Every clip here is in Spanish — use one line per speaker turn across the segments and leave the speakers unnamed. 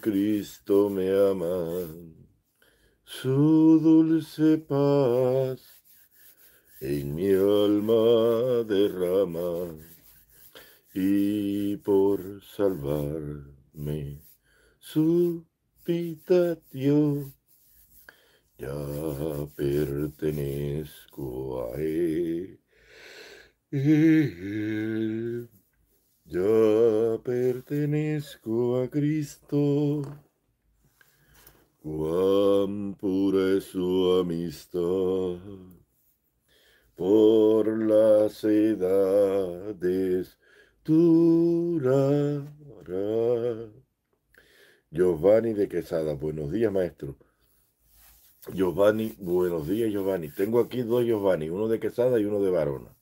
Cristo me ama, su dulce paz en mi alma derrama y por salvarme su vida dio. Ya pertenezco a él. Ya pertenezco a Cristo, cuán pura es su amistad por las edades durará. Giovanni de Quesada, buenos días maestro. Giovanni, buenos días Giovanni. Tengo aquí dos Giovanni, uno de Quesada y uno de Varona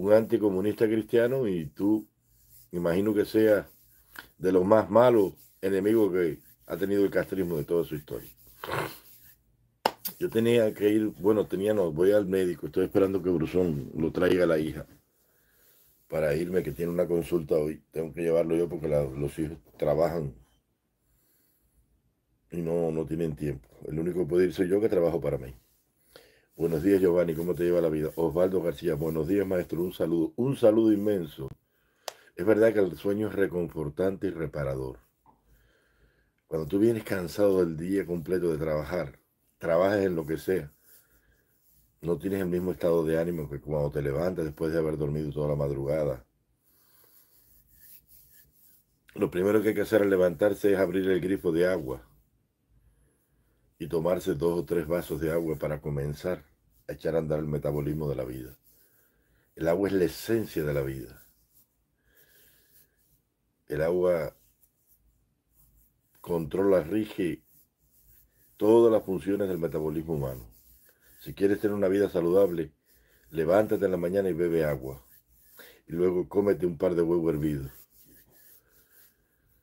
un anticomunista cristiano y tú, imagino que sea de los más malos enemigos que ha tenido el castrismo de toda su historia. Yo tenía que ir, bueno, tenía, voy al médico, estoy esperando que Brusón lo traiga a la hija para irme, que tiene una consulta hoy. Tengo que llevarlo yo porque los hijos trabajan y no, no tienen tiempo. El único que puede ir soy yo que trabajo para mí. Buenos días, Giovanni, ¿cómo te lleva la vida? Osvaldo García, buenos días, maestro, un saludo, un saludo inmenso. Es verdad que el sueño es reconfortante y reparador. Cuando tú vienes cansado del día completo de trabajar, trabajas en lo que sea, no tienes el mismo estado de ánimo que cuando te levantas después de haber dormido toda la madrugada. Lo primero que hay que hacer al levantarse es abrir el grifo de agua y tomarse dos o tres vasos de agua para comenzar a echar a andar el metabolismo de la vida. El agua es la esencia de la vida. El agua controla, rige todas las funciones del metabolismo humano. Si quieres tener una vida saludable, levántate en la mañana y bebe agua. Y luego cómete un par de huevos hervidos.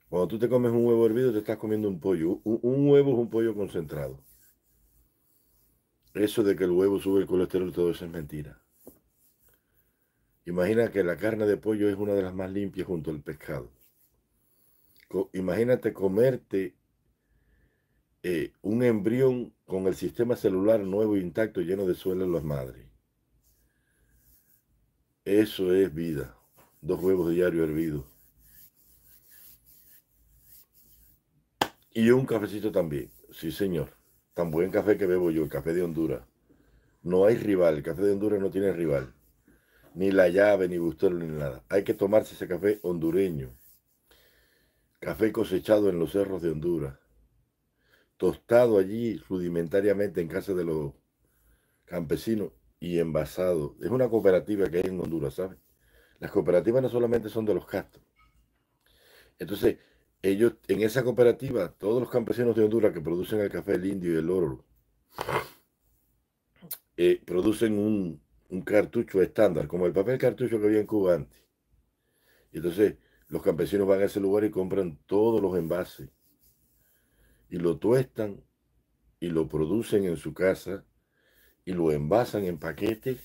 Cuando tú te comes un huevo hervido, te estás comiendo un pollo. Un, huevo es un pollo concentrado. Eso de que el huevo sube el colesterol, todo eso es mentira. Imagina que la carne de pollo es una de las más limpias junto al pescado. imagínate comerte eh, un embrión con el sistema celular nuevo e intacto lleno de suelo en las madres. Eso es vida. Dos huevos diarios hervidos. Y un cafecito también, sí señor. Tan buen café que bebo yo, el café de Honduras. No hay rival, el café de Honduras no tiene rival. Ni la llave, ni Bustelo, ni nada. Hay que tomarse ese café hondureño. Café cosechado en los cerros de Honduras. Tostado allí rudimentariamente en casa de los campesinos y envasado. Es una cooperativa que hay en Honduras, ¿sabes? Las cooperativas no solamente son de los castos. Entonces, ellos, en esa cooperativa, todos los campesinos de Honduras que producen el café, el indio y el oro, eh, producen un, un, cartucho estándar, como el papel cartucho que había en Cuba antes. Y entonces, los campesinos van a ese lugar y compran todos los envases y lo tuestan y lo producen en su casa y lo envasan en paquetes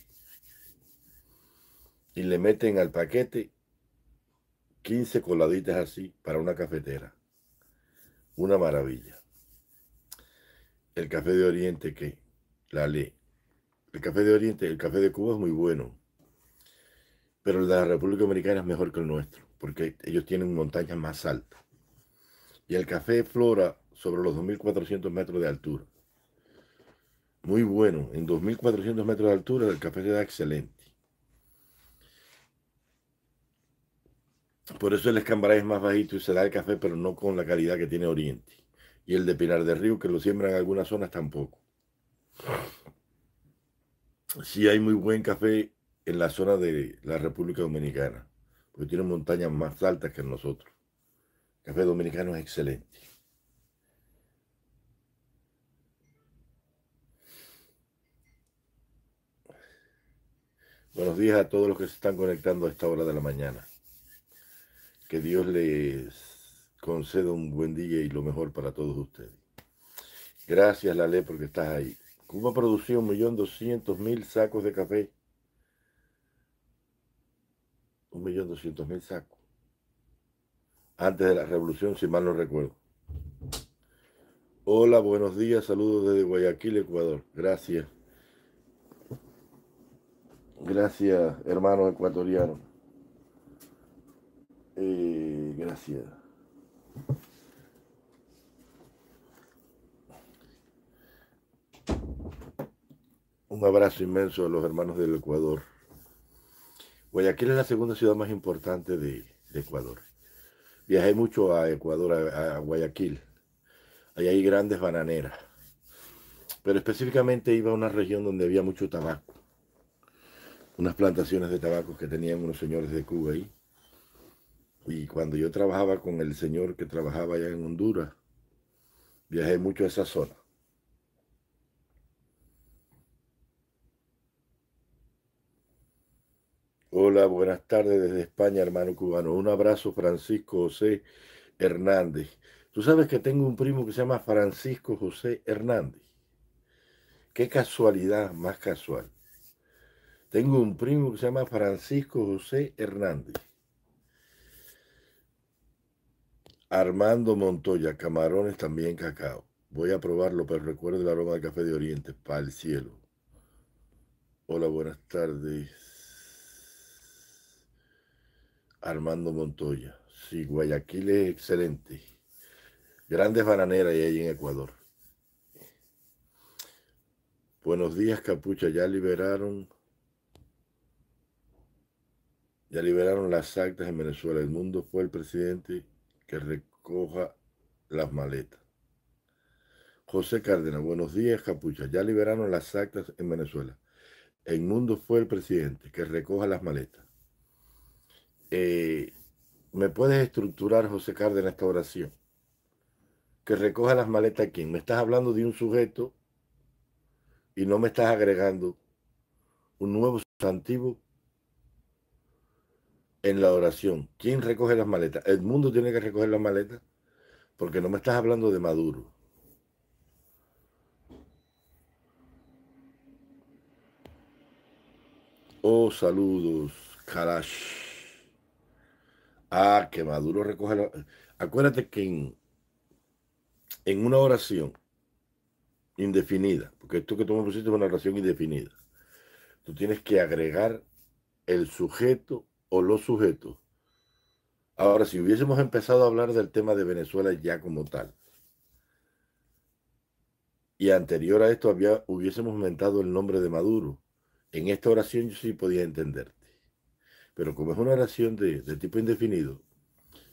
y le meten al paquete 15 coladitas así para una cafetera. Una maravilla. El café de Oriente que la ley. El café de Oriente, el café de Cuba es muy bueno. Pero el de la República Dominicana es mejor que el nuestro, porque ellos tienen montañas más altas. Y el café flora sobre los 2.400 metros de altura. Muy bueno. En 2.400 metros de altura el café da excelente. Por eso el escambará es más bajito y se da el café, pero no con la calidad que tiene Oriente. Y el de Pinar del Río, que lo siembran en algunas zonas, tampoco. Sí hay muy buen café en la zona de la República Dominicana, porque tiene montañas más altas que nosotros. café dominicano es excelente. Buenos días a todos los que se están conectando a esta hora de la mañana. Que Dios les conceda un buen día y lo mejor para todos ustedes. Gracias, Lale, porque estás ahí. Cuba millón producido 1.200.000 sacos de café. 1.200.000 sacos. Antes de la revolución, si mal no recuerdo. Hola, buenos días, saludos desde Guayaquil, Ecuador. Gracias. Gracias, hermanos ecuatorianos. Eh, gracias. Un abrazo inmenso a los hermanos del Ecuador. Guayaquil es la segunda ciudad más importante de, Ecuador. Viajé mucho a Ecuador, a, Guayaquil. Ahí hay grandes bananeras. Pero específicamente iba a una región donde había mucho tabaco. Unas plantaciones de tabaco que tenían unos señores de Cuba ahí y cuando yo trabajaba con el señor que trabajaba allá en Honduras, viajé mucho a esa zona. Hola, buenas tardes desde España, hermano cubano. Un abrazo, Francisco José Hernández. Tú sabes que tengo un primo que se llama Francisco José Hernández. Qué casualidad más casual. Tengo un primo que se llama Francisco José Hernández. Armando Montoya, camarones también cacao. Voy a probarlo, pero recuerdo el aroma del café de Oriente, para el cielo. Hola, buenas tardes. Armando Montoya. Sí, Guayaquil es excelente. Grandes bananeras hay ahí en Ecuador. Buenos días, Capucha. Ya liberaron. Ya liberaron las actas en Venezuela. El mundo fue el presidente que recoja las maletas. José Cárdenas, buenos días, capucha. Ya liberaron las actas en Venezuela. El mundo fue el presidente, que recoja las maletas. Eh, ¿Me puedes estructurar, José Cárdenas, esta oración? Que recoja las maletas quién? Me estás hablando de un sujeto y no me estás agregando un nuevo sustantivo en la oración, ¿quién recoge las maletas? El mundo tiene que recoger las maletas porque no me estás hablando de Maduro. Oh, saludos, Kalash. Ah, que Maduro recoge la... Acuérdate que en, en una oración indefinida, porque esto que tú me pusiste es una oración indefinida, tú tienes que agregar el sujeto o los sujetos. Ahora, si hubiésemos empezado a hablar del tema de Venezuela ya como tal, y anterior a esto había, hubiésemos mentado el nombre de Maduro, en esta oración yo sí podía entenderte. Pero como es una oración de, de tipo indefinido,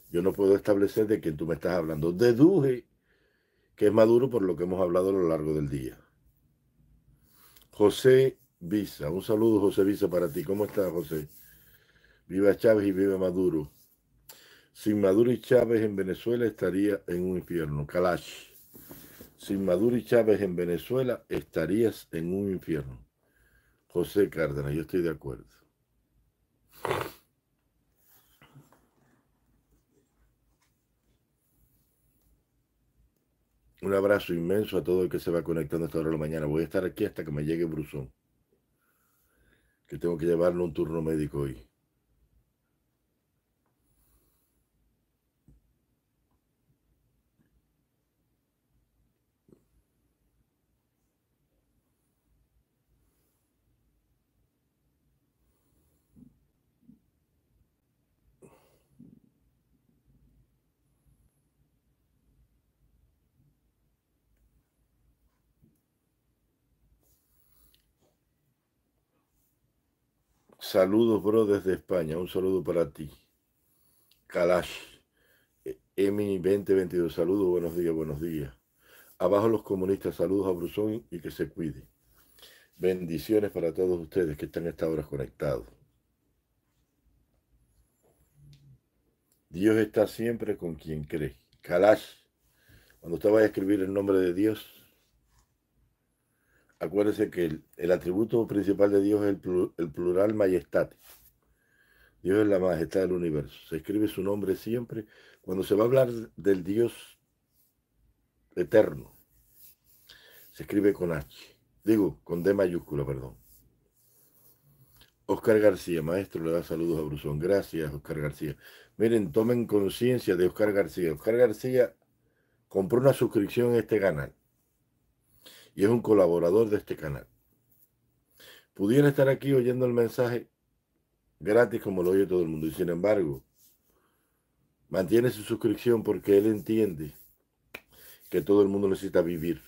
yo no puedo establecer de quién tú me estás hablando. Deduje que es Maduro por lo que hemos hablado a lo largo del día. José Visa, un saludo José Visa para ti. ¿Cómo estás, José? Viva Chávez y viva Maduro. Sin Maduro y Chávez en Venezuela estaría en un infierno. Kalash. Sin Maduro y Chávez en Venezuela estarías en un infierno. José Cárdenas, yo estoy de acuerdo. Un abrazo inmenso a todo el que se va conectando a esta hora de la mañana. Voy a estar aquí hasta que me llegue Brusón, que tengo que llevarlo a un turno médico hoy. Saludos, bro, desde España. Un saludo para ti. Kalash. E-, Emini 2022. Saludos, buenos días, buenos días. Abajo los comunistas. Saludos a Brusón y que se cuide. Bendiciones para todos ustedes que están a esta hora conectados. Dios está siempre con quien cree. Kalash. Cuando usted vaya a escribir el nombre de Dios, acuérdense que el, atributo principal de Dios es el, plural majestad. Dios es la majestad del universo. Se escribe su nombre siempre cuando se va a hablar del Dios eterno. Se escribe con H. Digo, con D mayúscula, perdón. Oscar García, maestro, le da saludos a Brusón. Gracias, Oscar García. Miren, tomen conciencia de Oscar García. Oscar García compró una suscripción en este canal y es un colaborador de este canal. Pudiera estar aquí oyendo el mensaje gratis como lo oye todo el mundo y sin embargo mantiene su suscripción porque él entiende que todo el mundo necesita vivir.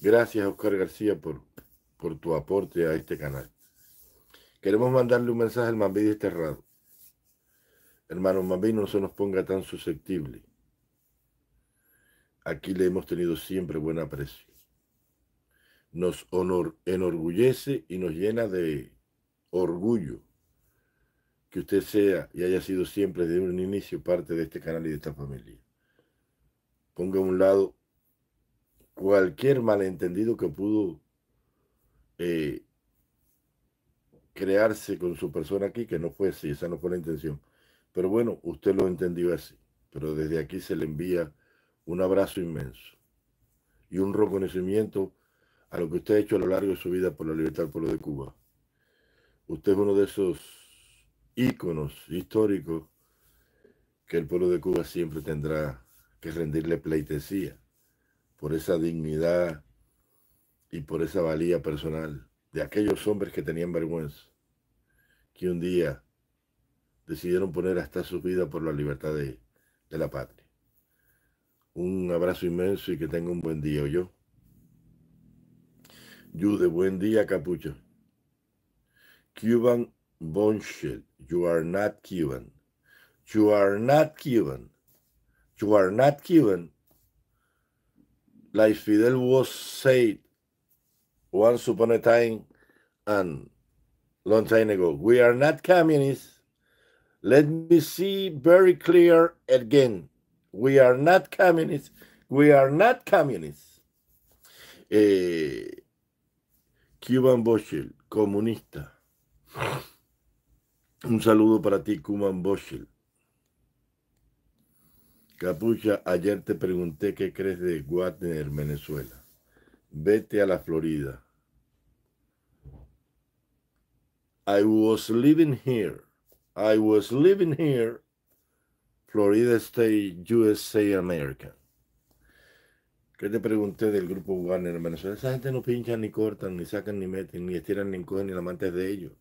Gracias Oscar García por, por tu aporte a este canal. Queremos mandarle un mensaje al Mambí desterrado. Hermano Mambí, no se nos ponga tan susceptible aquí le hemos tenido siempre buen aprecio. Nos enorgullece y nos llena de orgullo que usted sea y haya sido siempre desde un inicio parte de este canal y de esta familia. Ponga a un lado cualquier malentendido que pudo eh, crearse con su persona aquí, que no fue así, esa no fue la intención. Pero bueno, usted lo entendió así. Pero desde aquí se le envía un abrazo inmenso y un reconocimiento a lo que usted ha hecho a lo largo de su vida por la libertad del pueblo de Cuba. Usted es uno de esos íconos históricos que el pueblo de Cuba siempre tendrá que rendirle pleitesía por esa dignidad y por esa valía personal de aquellos hombres que tenían vergüenza, que un día decidieron poner hasta su vida por la libertad de la patria. Un abrazo inmenso y que tenga un buen día, yo. Jude, buen día, capucha. Cuban bullshit. You are not Cuban. You are not Cuban. You are not Cuban. Like Fidel was said once upon a time and long time ago, we are not communists. Let me see very clear again. We are not communists. We are not communists. Eh, Cuban Boschel, comunista. Un saludo para ti, Cuban Boschel. Capucha, ayer te pregunté qué crees de Wagner, Venezuela. Vete a la Florida. I was living here. I was living here Florida State USA America. ¿Qué te pregunté del grupo Warner en Venezuela? Esa gente no pincha ni cortan, ni sacan, ni meten, ni estiran, ni encogen, ni amantes de ellos.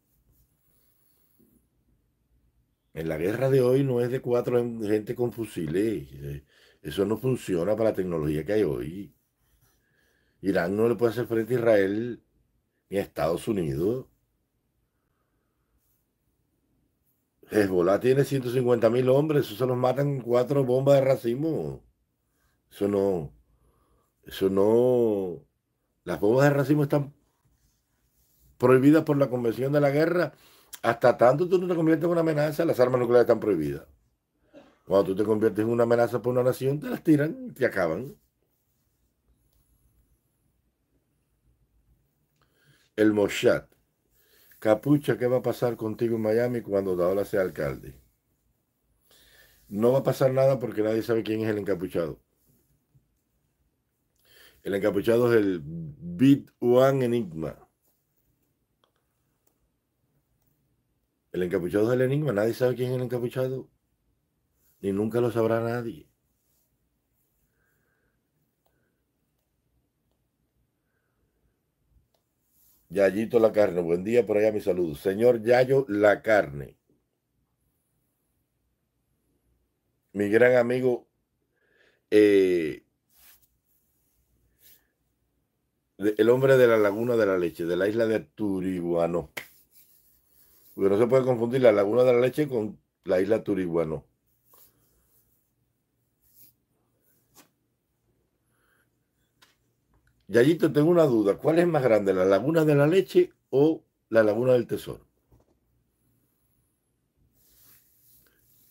En la guerra de hoy no es de cuatro gente con fusiles. Eh, eso no funciona para la tecnología que hay hoy. Irán no le puede hacer frente a Israel ni a Estados Unidos. Hezbollah tiene 150.000 hombres, eso se los matan cuatro bombas de racismo Eso no, eso no. Las bombas de racismo están prohibidas por la Convención de la Guerra. Hasta tanto tú no te conviertes en una amenaza, las armas nucleares están prohibidas. Cuando tú te conviertes en una amenaza por una nación, te las tiran y te acaban. El Moshad Capucha, ¿qué va a pasar contigo en Miami cuando Daola sea alcalde? No va a pasar nada porque nadie sabe quién es el encapuchado. El encapuchado es el Bit One Enigma. El encapuchado es el enigma. Nadie sabe quién es el encapuchado. Ni nunca lo sabrá nadie. Yayito La Carne, buen día por allá, mi saludo. Señor Yayo La Carne. Mi gran amigo eh, el hombre de la laguna de la leche, de la isla de Turiguano. Porque no se puede confundir la laguna de la leche con la isla Turiguano. Yayito, tengo una duda. ¿Cuál es más grande, la laguna de la leche o la laguna del tesoro?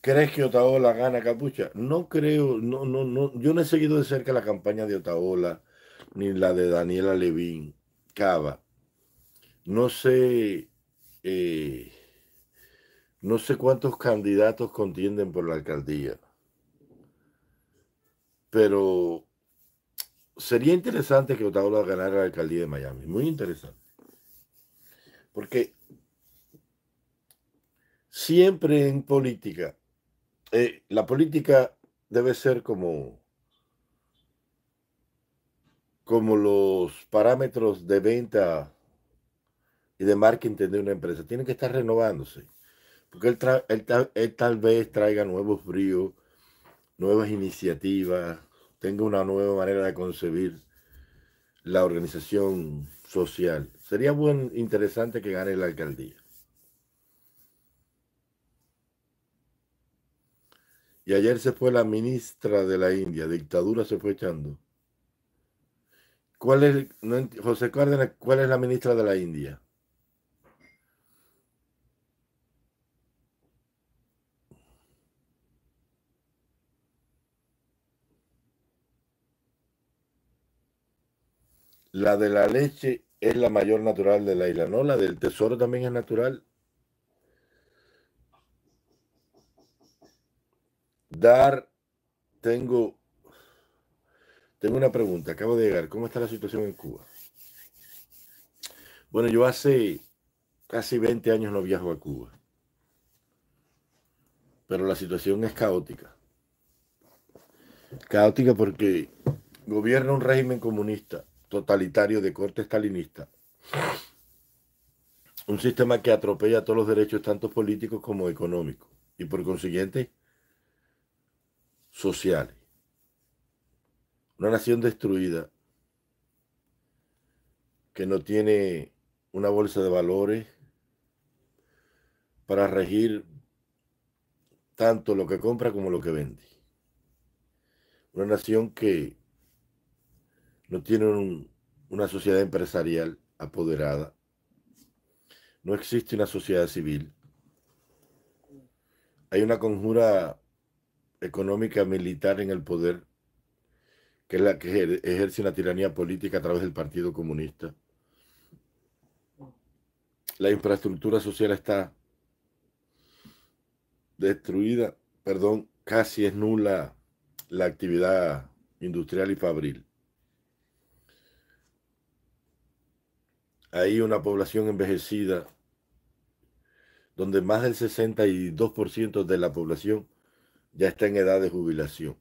¿Crees que Otaola gana Capucha? No creo, no, no, no. Yo no he seguido de cerca la campaña de Otaola ni la de Daniela Levín, Cava. No sé, eh, no sé cuántos candidatos contienden por la alcaldía, pero sería interesante que a ganara la alcaldía de Miami, muy interesante. Porque siempre en política, eh, la política debe ser como, como los parámetros de venta y de marketing de una empresa. Tiene que estar renovándose. Porque él tal vez traiga nuevos bríos, nuevas iniciativas, tenga una nueva manera de concebir la organización social. Sería buen, interesante que gane la alcaldía. Y ayer se fue la ministra de la India, dictadura se fue echando. ¿Cuál es, José Cárdenas, cuál es la ministra de la India? La de la leche es la mayor natural de la isla, ¿no? La del tesoro también es natural. Dar, tengo, tengo una pregunta, acabo de llegar. ¿Cómo está la situación en Cuba? Bueno, yo hace casi 20 años no viajo a Cuba, pero la situación es caótica. Caótica porque gobierna un régimen comunista totalitario de corte estalinista, Un sistema que atropella todos los derechos, tanto políticos como económicos, y por consiguiente, sociales. Una nación destruida que no tiene una bolsa de valores para regir tanto lo que compra como lo que vende. Una nación que no tienen una sociedad empresarial apoderada, no existe una sociedad civil, hay una conjura económica militar en el poder, que es la que ejerce una tiranía política a través del Partido Comunista. La infraestructura social está destruida, perdón, casi es nula la actividad industrial y fabril. hay una población envejecida donde más del 62% de la población ya está en edad de jubilación.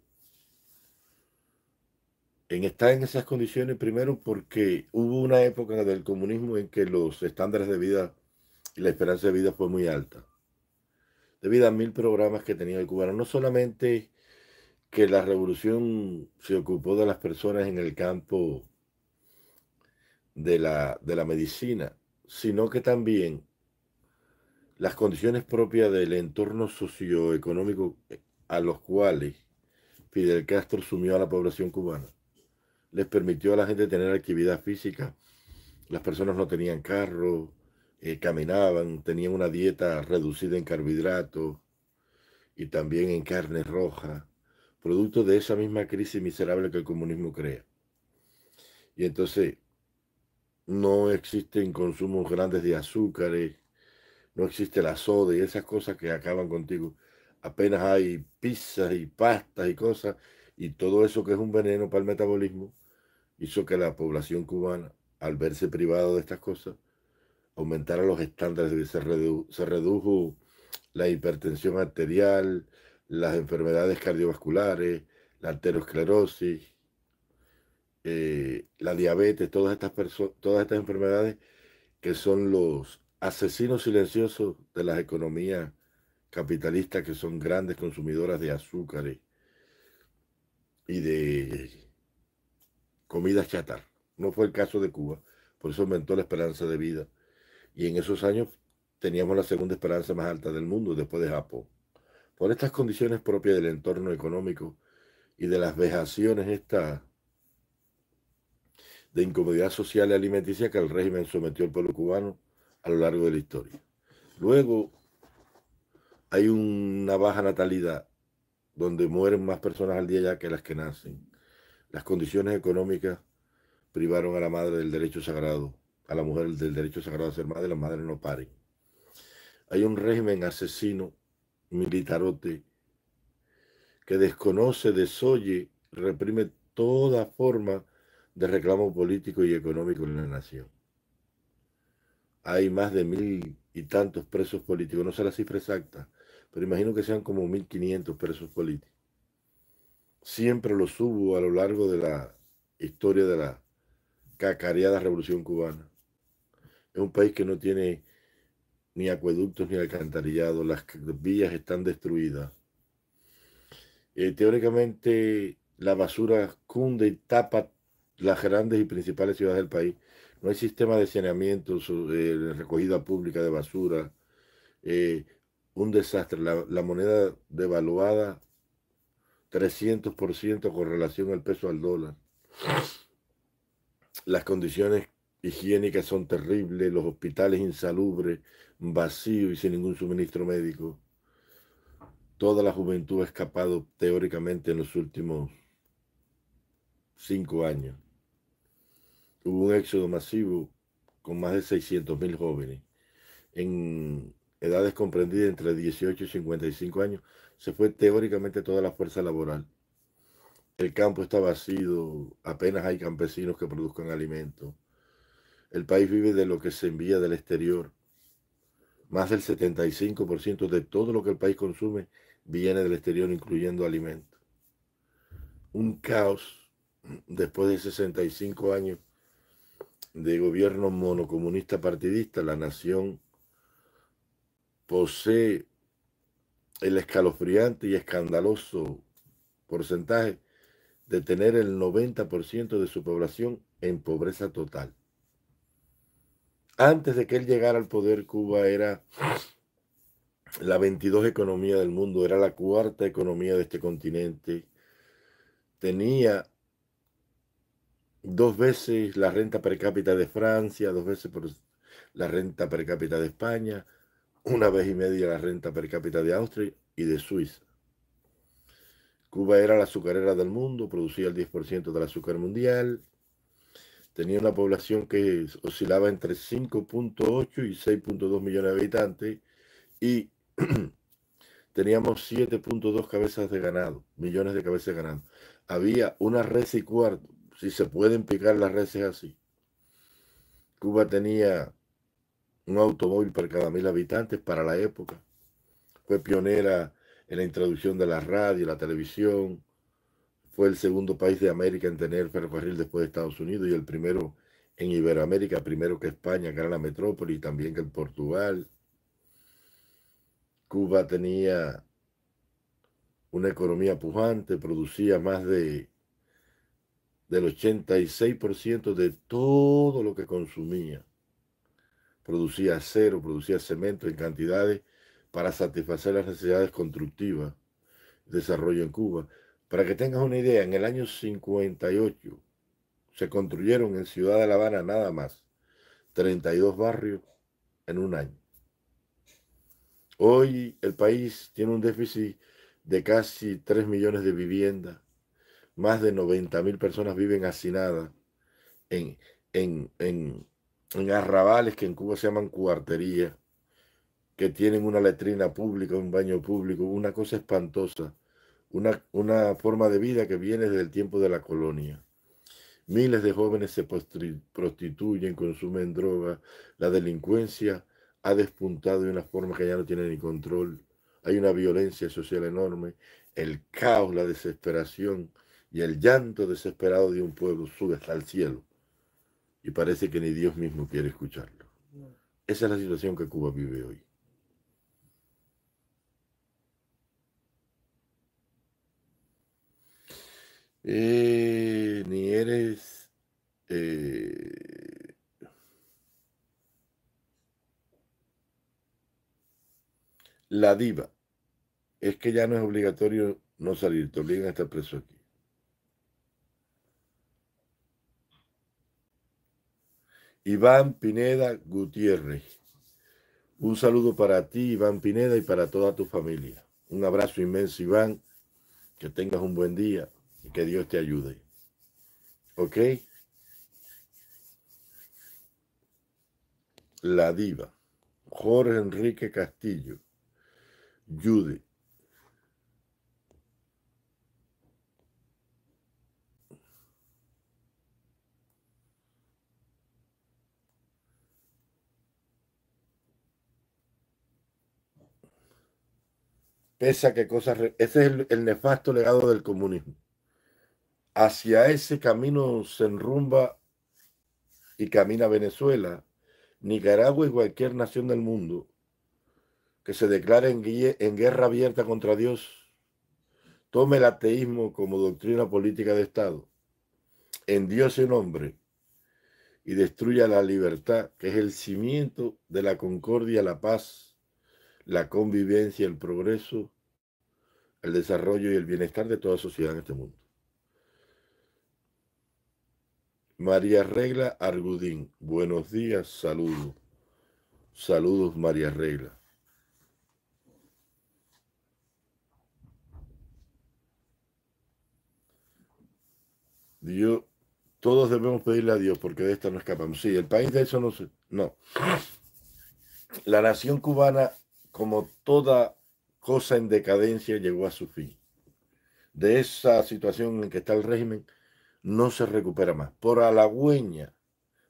En, estar en esas condiciones primero porque hubo una época del comunismo en que los estándares de vida y la esperanza de vida fue muy alta, debido a mil programas que tenía el cubano. No solamente que la revolución se ocupó de las personas en el campo de la, de la medicina, sino que también las condiciones propias del entorno socioeconómico eh, a los cuales Fidel Castro sumió a la población cubana. Les permitió a la gente tener actividad física. Las personas no tenían carro, eh, caminaban, tenían una dieta reducida en carbohidratos y también en carne roja, producto de esa misma crisis miserable que el comunismo crea. Y entonces no existen consumos grandes de azúcares, no existe la soda y esas cosas que acaban contigo. Apenas hay pizzas y pastas y cosas, y todo eso que es un veneno para el metabolismo hizo que la población cubana, al verse privada de estas cosas, aumentara los estándares, se, se redujo la hipertensión arterial, las enfermedades cardiovasculares, la aterosclerosis. Eh, la diabetes, todas estas, todas estas enfermedades que son los asesinos silenciosos de las economías capitalistas que son grandes consumidoras de azúcar y de comida chatar. No fue el caso de Cuba, por eso aumentó la esperanza de vida. Y en esos años teníamos la segunda esperanza más alta del mundo después de Japón. Por estas condiciones propias del entorno económico y de las vejaciones estas de incomodidad social y alimenticia que el régimen sometió al pueblo cubano a lo largo de la historia. Luego hay una baja natalidad donde mueren más personas al día ya que las que nacen. Las condiciones económicas privaron a la madre del derecho sagrado, a la mujer del derecho sagrado a ser madre, las madres no paren. Hay un régimen asesino, militarote, que desconoce, desoye, reprime toda forma de reclamo político y económico en la nación. Hay más de mil y tantos presos políticos, no sé la cifra exacta, pero imagino que sean como 1.500 presos políticos. Siempre los hubo a lo largo de la historia de la cacareada revolución cubana. Es un país que no tiene ni acueductos ni alcantarillado, las villas están destruidas. Eh, teóricamente la basura cunde y tapa las grandes y principales ciudades del país. No hay sistema de saneamiento, eh, recogida pública de basura, eh, un desastre. La, la, moneda devaluada 300% con relación al peso al dólar. Las condiciones higiénicas son terribles, los hospitales insalubres, vacíos y sin ningún suministro médico. Toda la juventud ha escapado teóricamente en los últimos cinco años hubo un éxodo masivo con más de 600.000 jóvenes en edades comprendidas entre 18 y 55 años. Se fue teóricamente toda la fuerza laboral. El campo está vacío, apenas hay campesinos que produzcan alimentos. El país vive de lo que se envía del exterior. Más del 75% de todo lo que el país consume viene del exterior, incluyendo alimentos. Un caos después de 65 años de gobierno monocomunista partidista, la nación posee el escalofriante y escandaloso porcentaje de tener el 90% de su población en pobreza total. Antes de que él llegara al poder, Cuba era la 22 economía del mundo, era la cuarta economía de este continente, tenía dos veces la renta per cápita de Francia, dos veces la renta per cápita de España, una vez y media la renta per cápita de Austria y de Suiza. Cuba era la azucarera del mundo, producía el 10% del azúcar mundial, tenía una población que oscilaba entre 5.8 y 6.2 millones de habitantes y teníamos 7.2 cabezas de ganado, millones de cabezas de ganado. Había una res y cuarto si se pueden picar las reses así. Cuba tenía un automóvil para cada mil habitantes para la época. Fue pionera en la introducción de la radio, y la televisión. Fue el segundo país de América en tener ferrocarril después de Estados Unidos y el primero en Iberoamérica, primero que España, que era la metrópoli, y también que el Portugal. Cuba tenía una economía pujante, producía más de del 86% de todo lo que consumía. Producía acero, producía cemento en cantidades para satisfacer las necesidades constructivas, desarrollo en Cuba. Para que tengas una idea, en el año 58 se construyeron en Ciudad de La Habana nada más 32 barrios en un año. Hoy el país tiene un déficit de casi 3 millones de viviendas más de 90 mil personas viven hacinadas en, en, arrabales que en Cuba se llaman cuarterías, que tienen una letrina pública, un baño público, una cosa espantosa, una, una forma de vida que viene desde el tiempo de la colonia. Miles de jóvenes se prostituyen, consumen drogas, la delincuencia ha despuntado de una forma que ya no tiene ni control. Hay una violencia social enorme, el caos, la desesperación, y el llanto desesperado de un pueblo sube hasta el cielo y parece que ni Dios mismo quiere escucharlo. Esa es la situación que Cuba vive hoy. Eh, ni eres... Eh, la diva. Es que ya no es obligatorio no salir, te obligan a estar preso aquí. Iván Pineda Gutiérrez. Un saludo para ti, Iván Pineda, y para toda tu familia. Un abrazo inmenso, Iván. Que tengas un buen día y que Dios te ayude. ¿Ok? La diva. Jorge Enrique Castillo. Judith. pese a que cosas... Ese es el, nefasto legado del comunismo. Hacia ese camino se enrumba y camina Venezuela, Nicaragua y cualquier nación del mundo que se declare en, guerra abierta contra Dios, tome el ateísmo como doctrina política de Estado, en Dios en hombre, y destruya la libertad, que es el cimiento de la concordia, la paz la convivencia, el progreso, el desarrollo y el bienestar de toda sociedad en este mundo. María Regla Argudín, buenos días, saludos. Saludos, María Regla. Dios, todos debemos pedirle a Dios porque de esta no escapamos. Sí, el país de eso no se. No. La nación cubana como toda cosa en decadencia llegó a su fin. De esa situación en que está el régimen no se recupera más. Por halagüeña,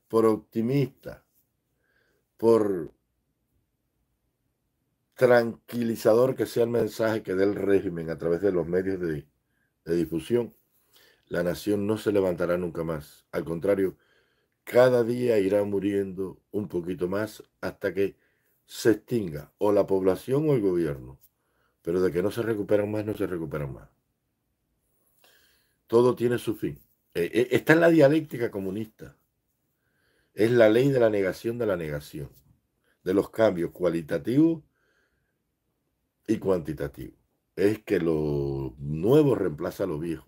por optimista, por tranquilizador que sea el mensaje que dé el régimen a través de los medios de, de difusión, la nación no se levantará nunca más. Al contrario, cada día irá muriendo un poquito más hasta que se extinga o la población o el gobierno, pero de que no se recuperan más, no se recuperan más. Todo tiene su fin. Eh, eh, está en la dialéctica comunista. Es la ley de la negación de la negación, de los cambios cualitativos y cuantitativos. Es que lo nuevo reemplaza a lo viejo.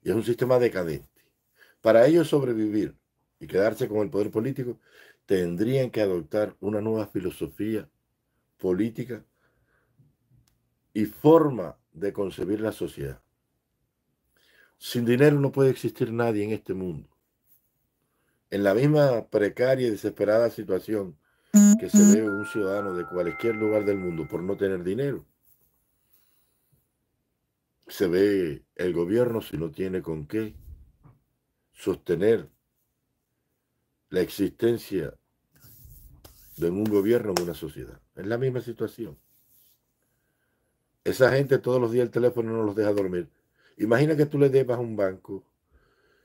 Y es un sistema decadente. Para ellos sobrevivir y quedarse con el poder político, tendrían que adoptar una nueva filosofía política y forma de concebir la sociedad. Sin dinero no puede existir nadie en este mundo. En la misma precaria y desesperada situación que se ve un ciudadano de cualquier lugar del mundo por no tener dinero, se ve el gobierno si no tiene con qué sostener la existencia de un gobierno en una sociedad. Es la misma situación. Esa gente todos los días el teléfono no los deja dormir. Imagina que tú le debas a un banco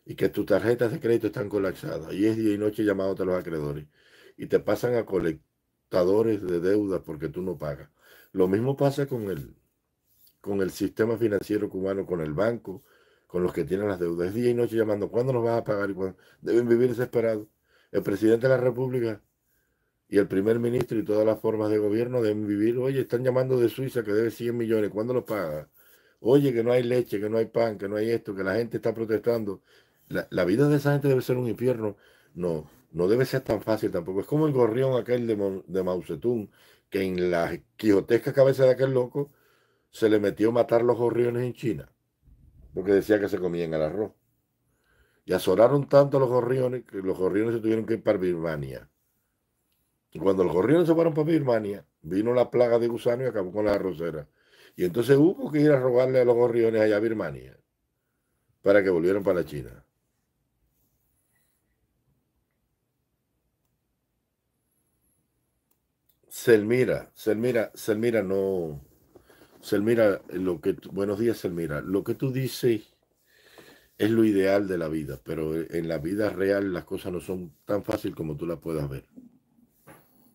y que tus tarjetas de crédito están colapsadas y es día y noche llamándote a los acreedores y te pasan a colectadores de deudas porque tú no pagas. Lo mismo pasa con el, con el sistema financiero cubano, con el banco, con los que tienen las deudas. Es día y noche llamando, ¿cuándo nos vas a pagar? Deben vivir desesperados el presidente de la República y el primer ministro y todas las formas de gobierno deben vivir. Oye, están llamando de Suiza que debe 100 millones, ¿cuándo lo paga? Oye, que no hay leche, que no hay pan, que no hay esto, que la gente está protestando. La, vida de esa gente debe ser un infierno. No, no debe ser tan fácil tampoco. Es como el gorrión aquel de, que en la quijotesca cabeza de aquel loco se le metió matar los gorriones en China, porque decía que se comían el arroz. Y azoraron tanto los gorriones que los gorriones se tuvieron que ir para Birmania. Y cuando los gorriones se fueron para Birmania, vino la plaga de gusano y acabó con la arrocera. Y entonces hubo que ir a robarle a los gorriones allá a Birmania para que volvieran para la China. Selmira, Selmira, Selmira no. Selmira, lo que buenos días, Selmira. Lo que tú dices es lo ideal de la vida, pero en la vida real las cosas no son tan fácil como tú las puedas ver.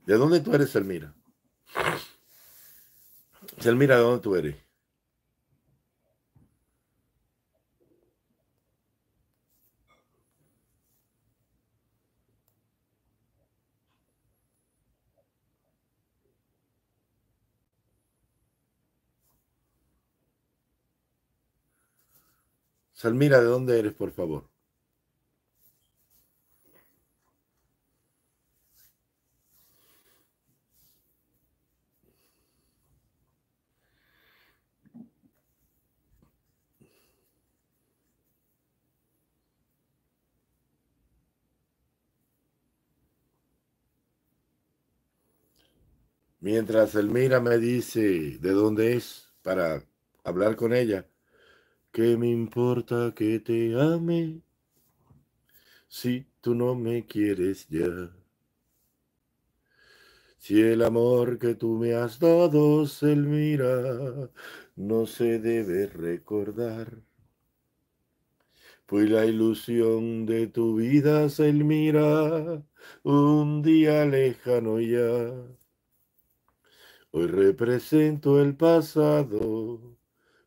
¿De dónde tú eres, Selmira? Selmira, ¿de dónde tú eres? Salmira, ¿de dónde eres, por favor? Mientras Elmira me dice de dónde es para hablar con ella, ¿Qué me importa que te ame si tú no me quieres ya? Si el amor que tú me has dado, mira no se debe recordar. pues la ilusión de tu vida, Selmira, un día lejano ya. Hoy represento el pasado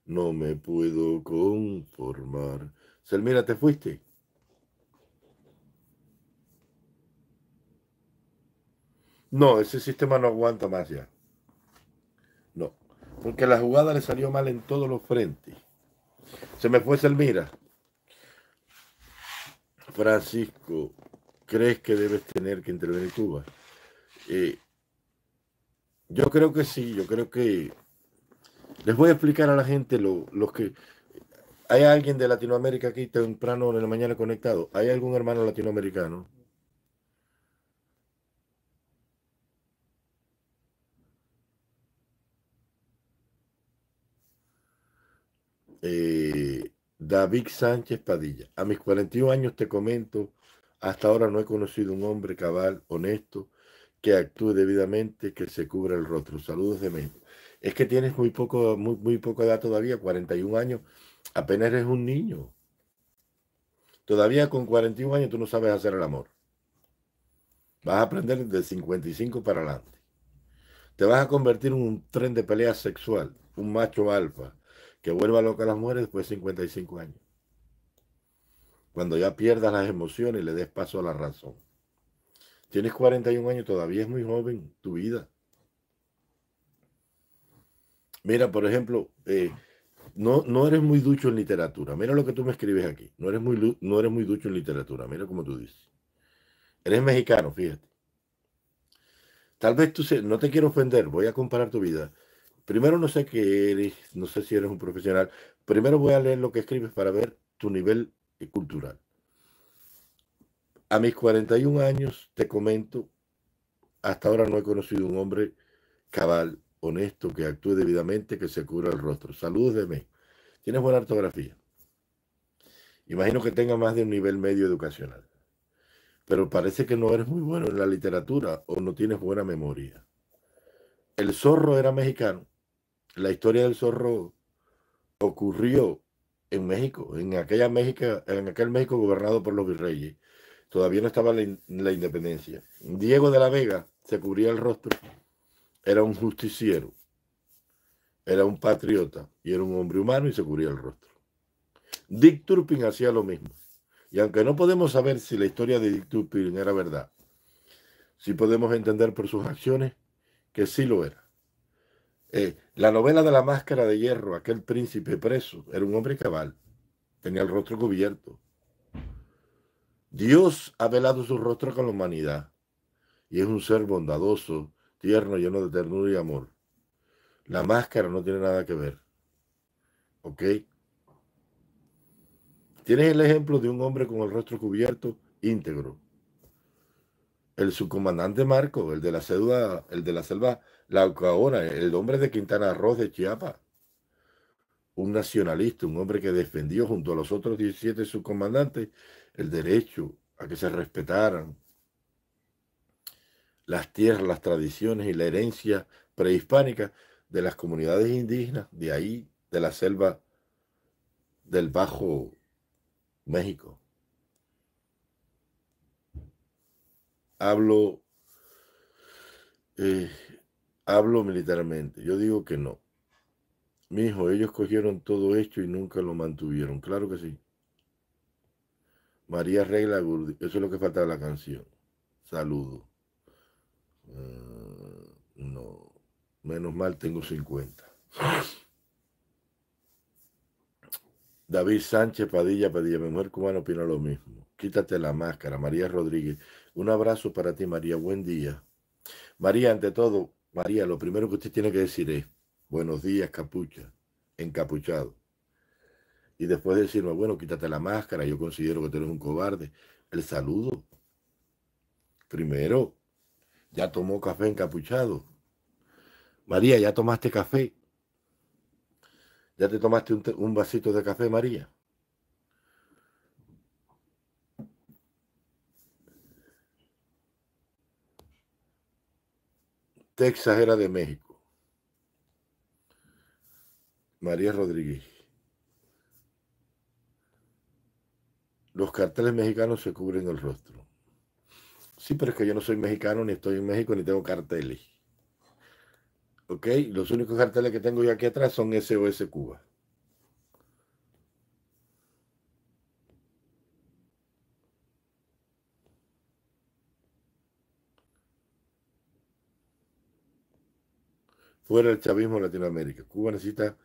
no me puedo conformar. Selmira, ¿te fuiste? No, ese sistema no aguanta más ya. No, porque la jugada le salió mal en todos los frentes. Se me fue Selmira. Francisco, ¿crees que debes tener que intervenir Cuba? Eh, yo creo que sí, yo creo que les voy a explicar a la gente, lo, los que... ¿Hay alguien de Latinoamérica aquí temprano en la mañana conectado? ¿Hay algún hermano latinoamericano? Eh, David Sánchez Padilla. A mis 41 años te comento, hasta ahora no he conocido un hombre cabal, honesto, que actúe debidamente, que se cubra el rostro. Saludos de México es que tienes muy poco, muy, muy poca edad todavía, 41 años, apenas eres un niño. Todavía con 41 años tú no sabes hacer el amor. Vas a aprender de 55 para adelante. Te vas a convertir en un tren de pelea sexual, un macho alfa, que vuelva loca a las mujeres después de 55 años. Cuando ya pierdas las emociones y le des paso a la razón. Tienes 41 años, todavía es muy joven tu vida. Mira, por ejemplo, eh, no, no eres muy ducho en literatura. Mira lo que tú me escribes aquí. No eres muy, no eres muy ducho en literatura. Mira cómo tú dices. Eres mexicano, fíjate. Tal vez tú se, no te quiero ofender, voy a comparar tu vida. Primero no sé qué eres, no sé si eres un profesional. Primero voy a leer lo que escribes para ver tu nivel eh, cultural. A mis 41 años te comento, hasta ahora no he conocido un hombre cabal honesto, que actúe debidamente, que se cubra el rostro. Saludos de México Tienes buena ortografía. Imagino que tenga más de un nivel medio educacional. Pero parece que no eres muy bueno en la literatura o no tienes buena memoria. El zorro era mexicano. La historia del zorro ocurrió en México, en aquella México, en aquel México gobernado por los virreyes. Todavía no estaba la independencia. Diego de la Vega se cubría el rostro era un justiciero, era un patriota y era un hombre humano y se cubría el rostro. Dick Turpin hacía lo mismo. Y aunque no podemos saber si la historia de Dick Turpin era verdad, sí podemos entender por sus acciones que sí lo era. Eh, la novela de la máscara de hierro, aquel príncipe preso, era un hombre cabal, tenía el rostro cubierto. Dios ha velado su rostro con la humanidad y es un ser bondadoso tierno, lleno de ternura y amor. La máscara no tiene nada que ver. ¿Ok? Tienes el ejemplo de un hombre con el rostro cubierto, íntegro. El subcomandante Marco, el de la selva, el de la selva Laucaona, el hombre de Quintana Roo de Chiapas. Un nacionalista, un hombre que defendió junto a los otros 17 subcomandantes el derecho a que se respetaran las tierras, las tradiciones y la herencia prehispánica de las comunidades indígenas de ahí, de la selva del Bajo México. Hablo, eh, hablo militarmente. Yo digo que no. Mi hijo, ellos cogieron todo esto y nunca lo mantuvieron. Claro que sí. María Regla eso es lo que falta de la canción. Saludo. Eh, no, menos mal tengo 50. David Sánchez Padilla Padilla, mi mujer cubana opina lo mismo. Quítate la máscara, María Rodríguez. Un abrazo para ti, María. Buen día. María, ante todo, María, lo primero que usted tiene que decir es, buenos días, capucha, encapuchado. Y después decirme, bueno, quítate la máscara, yo considero que eres un cobarde. El saludo. Primero, ya tomó café encapuchado. María, ¿ya tomaste café? ¿Ya te tomaste un, vasito de café, María? Texas era de México. María Rodríguez. Los carteles mexicanos se cubren el rostro. Sí, pero es que yo no soy mexicano, ni estoy en México, ni tengo carteles. ¿Ok? Los únicos carteles que tengo yo aquí atrás son SOS Cuba. Fuera el chavismo en Latinoamérica. Cuba necesita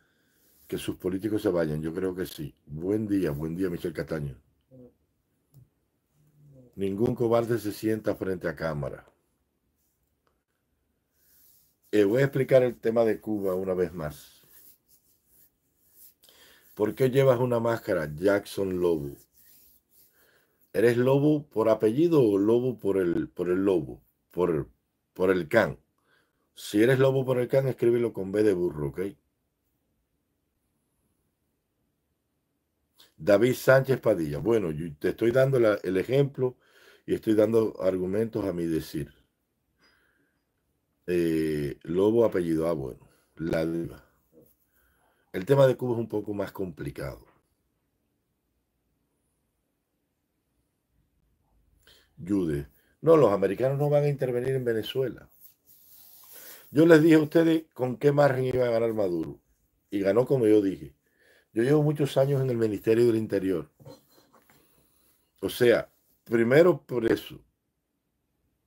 que sus políticos se vayan. Yo creo que sí. Buen día, buen día, Michel Castaño. Ningún cobarde se sienta frente a cámara. Y eh, voy a explicar el tema de Cuba una vez más. ¿Por qué llevas una máscara, Jackson Lobo? ¿Eres lobo por apellido o lobo por el, por el lobo? Por, por el can. Si eres lobo por el can, escríbelo con B de burro, ¿ok? David Sánchez Padilla. Bueno, te estoy dando el ejemplo y estoy dando argumentos a mi decir. Eh, Lobo apellido, A. bueno, la diva. El tema de Cuba es un poco más complicado. Jude, no, los americanos no van a intervenir en Venezuela. Yo les dije a ustedes con qué margen iba a ganar Maduro. Y ganó como yo dije. Yo llevo muchos años en el Ministerio del Interior. O sea, primero por eso.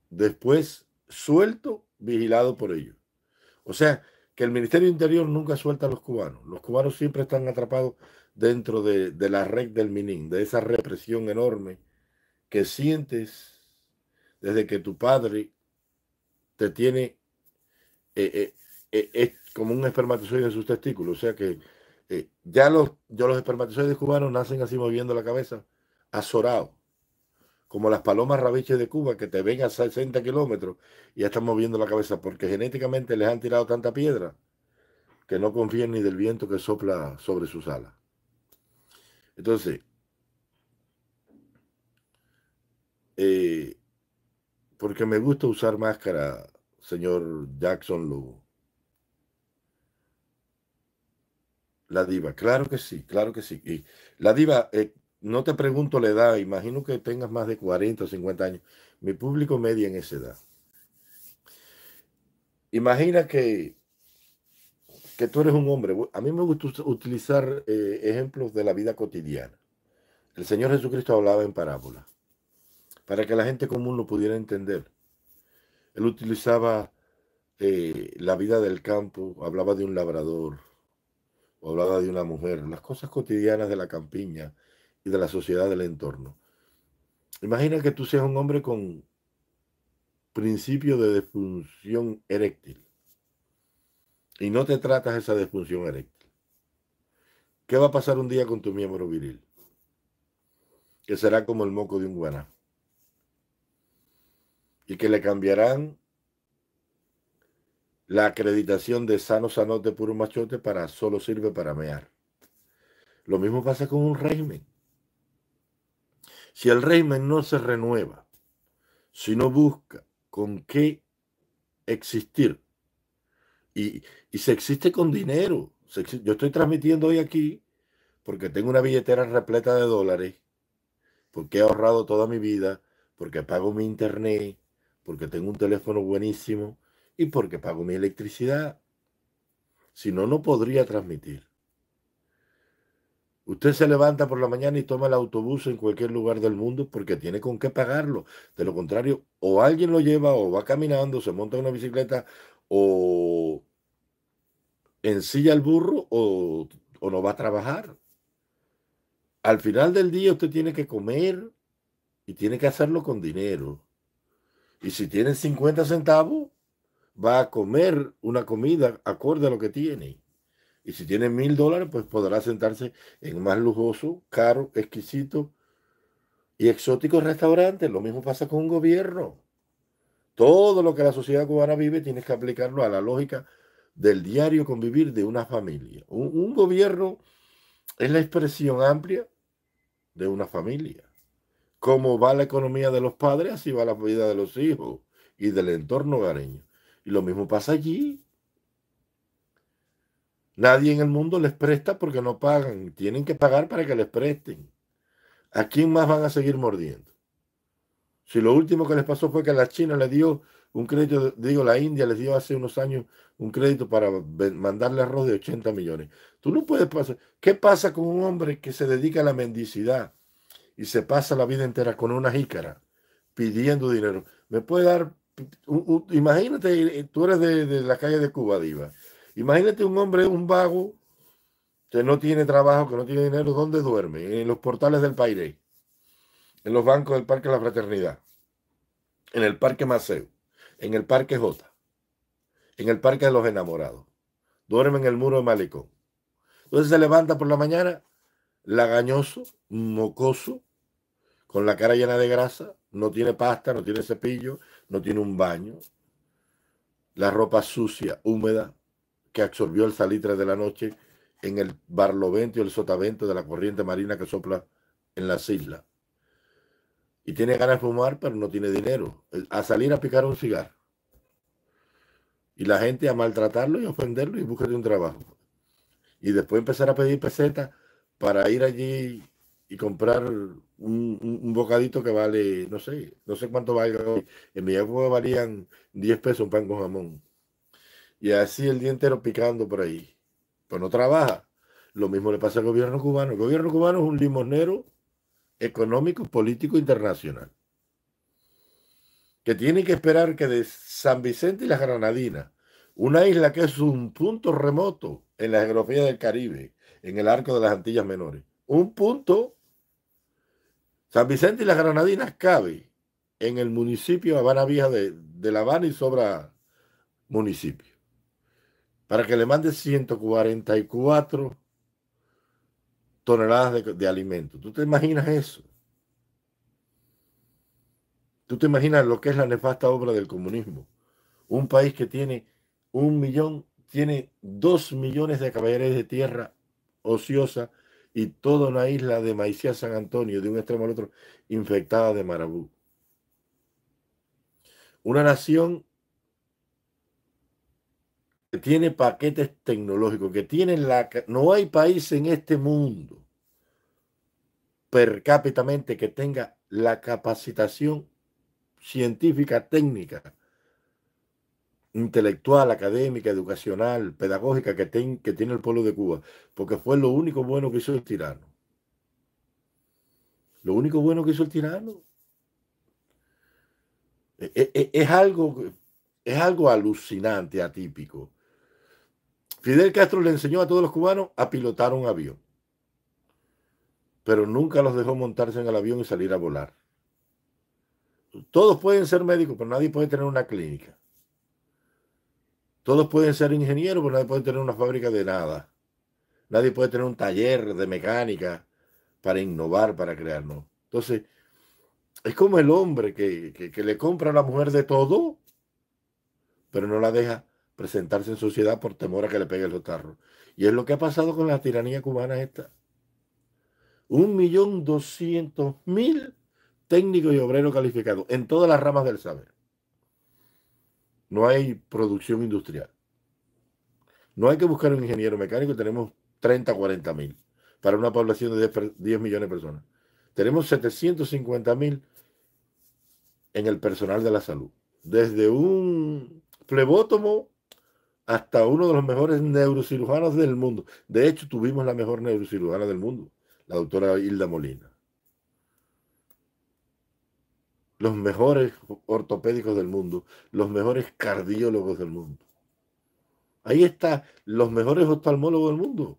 después suelto, vigilado por ellos. O sea, que el Ministerio del Interior nunca suelta a los cubanos. Los cubanos siempre están atrapados dentro de, la red del Minin, de esa represión enorme que sientes desde que tu padre te tiene eh, eh, eh, como un espermatozoide en sus testículos. O sea que eh, ya, los, yo los espermatozoides cubanos nacen así moviendo la cabeza, azorados, como las palomas rabiches de Cuba que te ven a 60 kilómetros y ya están moviendo la cabeza porque genéticamente les han tirado tanta piedra que no confían ni del viento que sopla sobre sus alas. Entonces, eh, porque me gusta usar máscara, señor Jackson Lugo. La diva, claro que sí, claro que sí. Y la diva, eh, no te pregunto la edad, imagino que tengas más de 40 o 50 años. Mi público media en esa edad. Imagina que, que tú eres un hombre. A mí me gusta utilizar eh, ejemplos de la vida cotidiana. El Señor Jesucristo hablaba en parábola para que la gente común lo pudiera entender. Él utilizaba eh, la vida del campo, hablaba de un labrador, hablaba de una mujer, las cosas cotidianas de la campiña y de la sociedad del entorno. Imagina que tú seas un hombre con principio de defunción eréctil y no te tratas esa defunción eréctil. ¿Qué va a pasar un día con tu miembro viril? Que será como el moco de un guaná. Y que le cambiarán la acreditación de sano sanote puro machote para solo sirve para mear. Lo mismo pasa con un régimen. Si el régimen no se renueva, si no busca con qué existir, y, se existe con dinero. yo estoy transmitiendo hoy aquí porque tengo una billetera repleta de dólares, porque he ahorrado toda mi vida, porque pago mi internet, porque tengo un teléfono buenísimo, y porque pago mi electricidad. Si no, no podría transmitir. Usted se levanta por la mañana y toma el autobús en cualquier lugar del mundo porque tiene con qué pagarlo. De lo contrario, o alguien lo lleva o va caminando, se monta una bicicleta o ensilla el burro o, o no va a trabajar. Al final del día usted tiene que comer y tiene que hacerlo con dinero. Y si tiene 50 centavos, va a comer una comida acorde a lo que tiene. Y si tiene mil dólares, pues podrá sentarse en un más lujoso, caro, exquisito y exótico restaurante. Lo mismo pasa con un gobierno. Todo lo que la sociedad cubana vive tienes que aplicarlo a la lógica del diario convivir de una familia. Un, un gobierno es la expresión amplia de una familia. Como va la economía de los padres, así va la vida de los hijos y del entorno hogareño. Y lo mismo pasa allí. Nadie en el mundo les presta porque no pagan. Tienen que pagar para que les presten. ¿A quién más van a seguir mordiendo? Si lo último que les pasó fue que la China les dio un crédito, digo, la India les dio hace unos años un crédito para mandarle arroz de 80 millones. Tú no puedes pasar. ¿Qué pasa con un hombre que se dedica a la mendicidad y se pasa la vida entera con una jícara pidiendo dinero? ¿Me puede dar imagínate, eh, eh, tú eres de, la calle de Cuba, Diva. Imagínate un hombre, un vago, que no tiene trabajo, que no tiene dinero, ¿dónde duerme? En los portales del Pairé, en los bancos del Parque de La Fraternidad, en el Parque Maceo, en el Parque J, en el Parque de los Enamorados. Duerme en el muro de Malecón. Entonces se levanta por la mañana lagañoso, mocoso, con la cara llena de grasa, no tiene pasta, no tiene cepillo, no tiene un baño, la ropa sucia, húmeda, que absorbió el salitre de la noche en el barlovento y el sotavento de la corriente marina que sopla en las islas. Y tiene ganas de fumar, pero no tiene dinero. A salir a picar un cigarro. Y la gente a maltratarlo y ofenderlo y de un trabajo. Y después empezar a pedir pesetas para ir allí y comprar un, bocadito que vale, no sé, no sé cuánto valga hoy. En mi época valían 10 pesos un pan con jamón. Y así el día entero picando por ahí. Pues no trabaja. Lo mismo le pasa al gobierno cubano. El gobierno cubano es un limonero económico, político, internacional. Que tiene que esperar que de San Vicente y las Granadinas, una isla que es un punto remoto en la geografía del Caribe, en el arco de las Antillas Menores, un punto San Vicente y las Granadinas cabe en el municipio de Habana Vieja de, La Habana y sobra municipio. Para que le mande 144 toneladas de, de alimentos. ¿Tú te imaginas eso? ¿Tú te imaginas lo que es la nefasta obra del comunismo? Un país que tiene un millón, tiene dos millones de caballeros de tierra ociosa y toda una isla de Maicía San Antonio, de un extremo al otro, infectada de marabú. Una nación que tiene paquetes tecnológicos, que tiene la... No hay país en este mundo per mente, que tenga la capacitación científica técnica intelectual, académica, educacional, pedagógica que, que tiene el pueblo de Cuba, porque fue lo único bueno que hizo el tirano. Lo único bueno que hizo el tirano. E, e, e, es algo, es algo alucinante, atípico. Fidel Castro le enseñó a todos los cubanos a pilotar un avión, pero nunca los dejó montarse en el avión y salir a volar. Todos pueden ser médicos, pero nadie puede tener una clínica. Todos pueden ser ingenieros, pero nadie puede tener una fábrica de nada. Nadie puede tener un taller de mecánica para innovar, para crear, Entonces, es como el hombre que, le compra a la mujer de todo, pero no la deja presentarse en sociedad por temor a que le pegue el otarro. Y es lo que ha pasado con la tiranía cubana esta. Un millón doscientos mil técnicos y obreros calificados en todas las ramas del saber. No hay producción industrial. No hay que buscar un ingeniero mecánico, tenemos 30, 40 mil para una población de 10, millones de personas. Tenemos 750 mil en el personal de la salud, desde un plebótomo hasta uno de los mejores neurocirujanos del mundo. De hecho, tuvimos la mejor neurocirujana del mundo, la doctora Hilda Molina los mejores ortopédicos del mundo, los mejores cardiólogos del mundo. Ahí están los mejores oftalmólogos del mundo.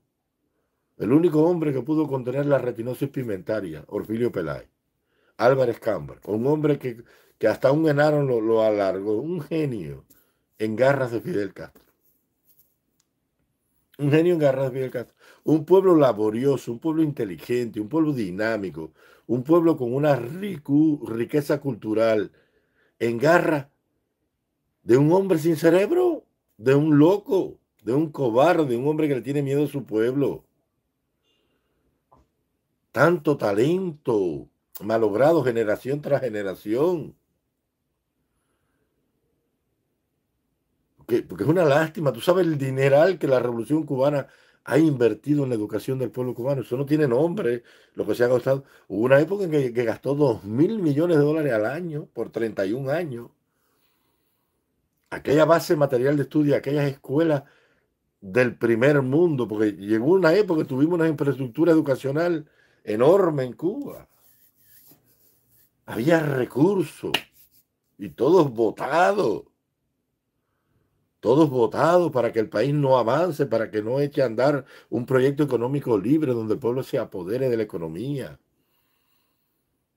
El único hombre que pudo contener la retinosis pigmentaria, Orfilio Pelay, Álvarez Scamber, un hombre que, que hasta un enano lo, lo alargó, un genio en garras de Fidel Castro. Un genio en garras de Fidel Castro un pueblo laborioso, un pueblo inteligente, un pueblo dinámico, un pueblo con una riqueza cultural en garra de un hombre sin cerebro, de un loco, de un cobarde, de un hombre que le tiene miedo a su pueblo. Tanto talento malogrado generación tras generación. porque es una lástima, tú sabes el dineral que la revolución cubana ha invertido en la educación del pueblo cubano. Eso no tiene nombre, lo que se ha gastado. Hubo una época en que, gastó 2 mil millones de dólares al año por 31 años. Aquella base material de estudio, aquellas escuelas del primer mundo, porque llegó una época que tuvimos una infraestructura educacional enorme en Cuba. Había recursos y todos votados todos votados para que el país no avance, para que no eche a andar un proyecto económico libre donde el pueblo se apodere de la economía.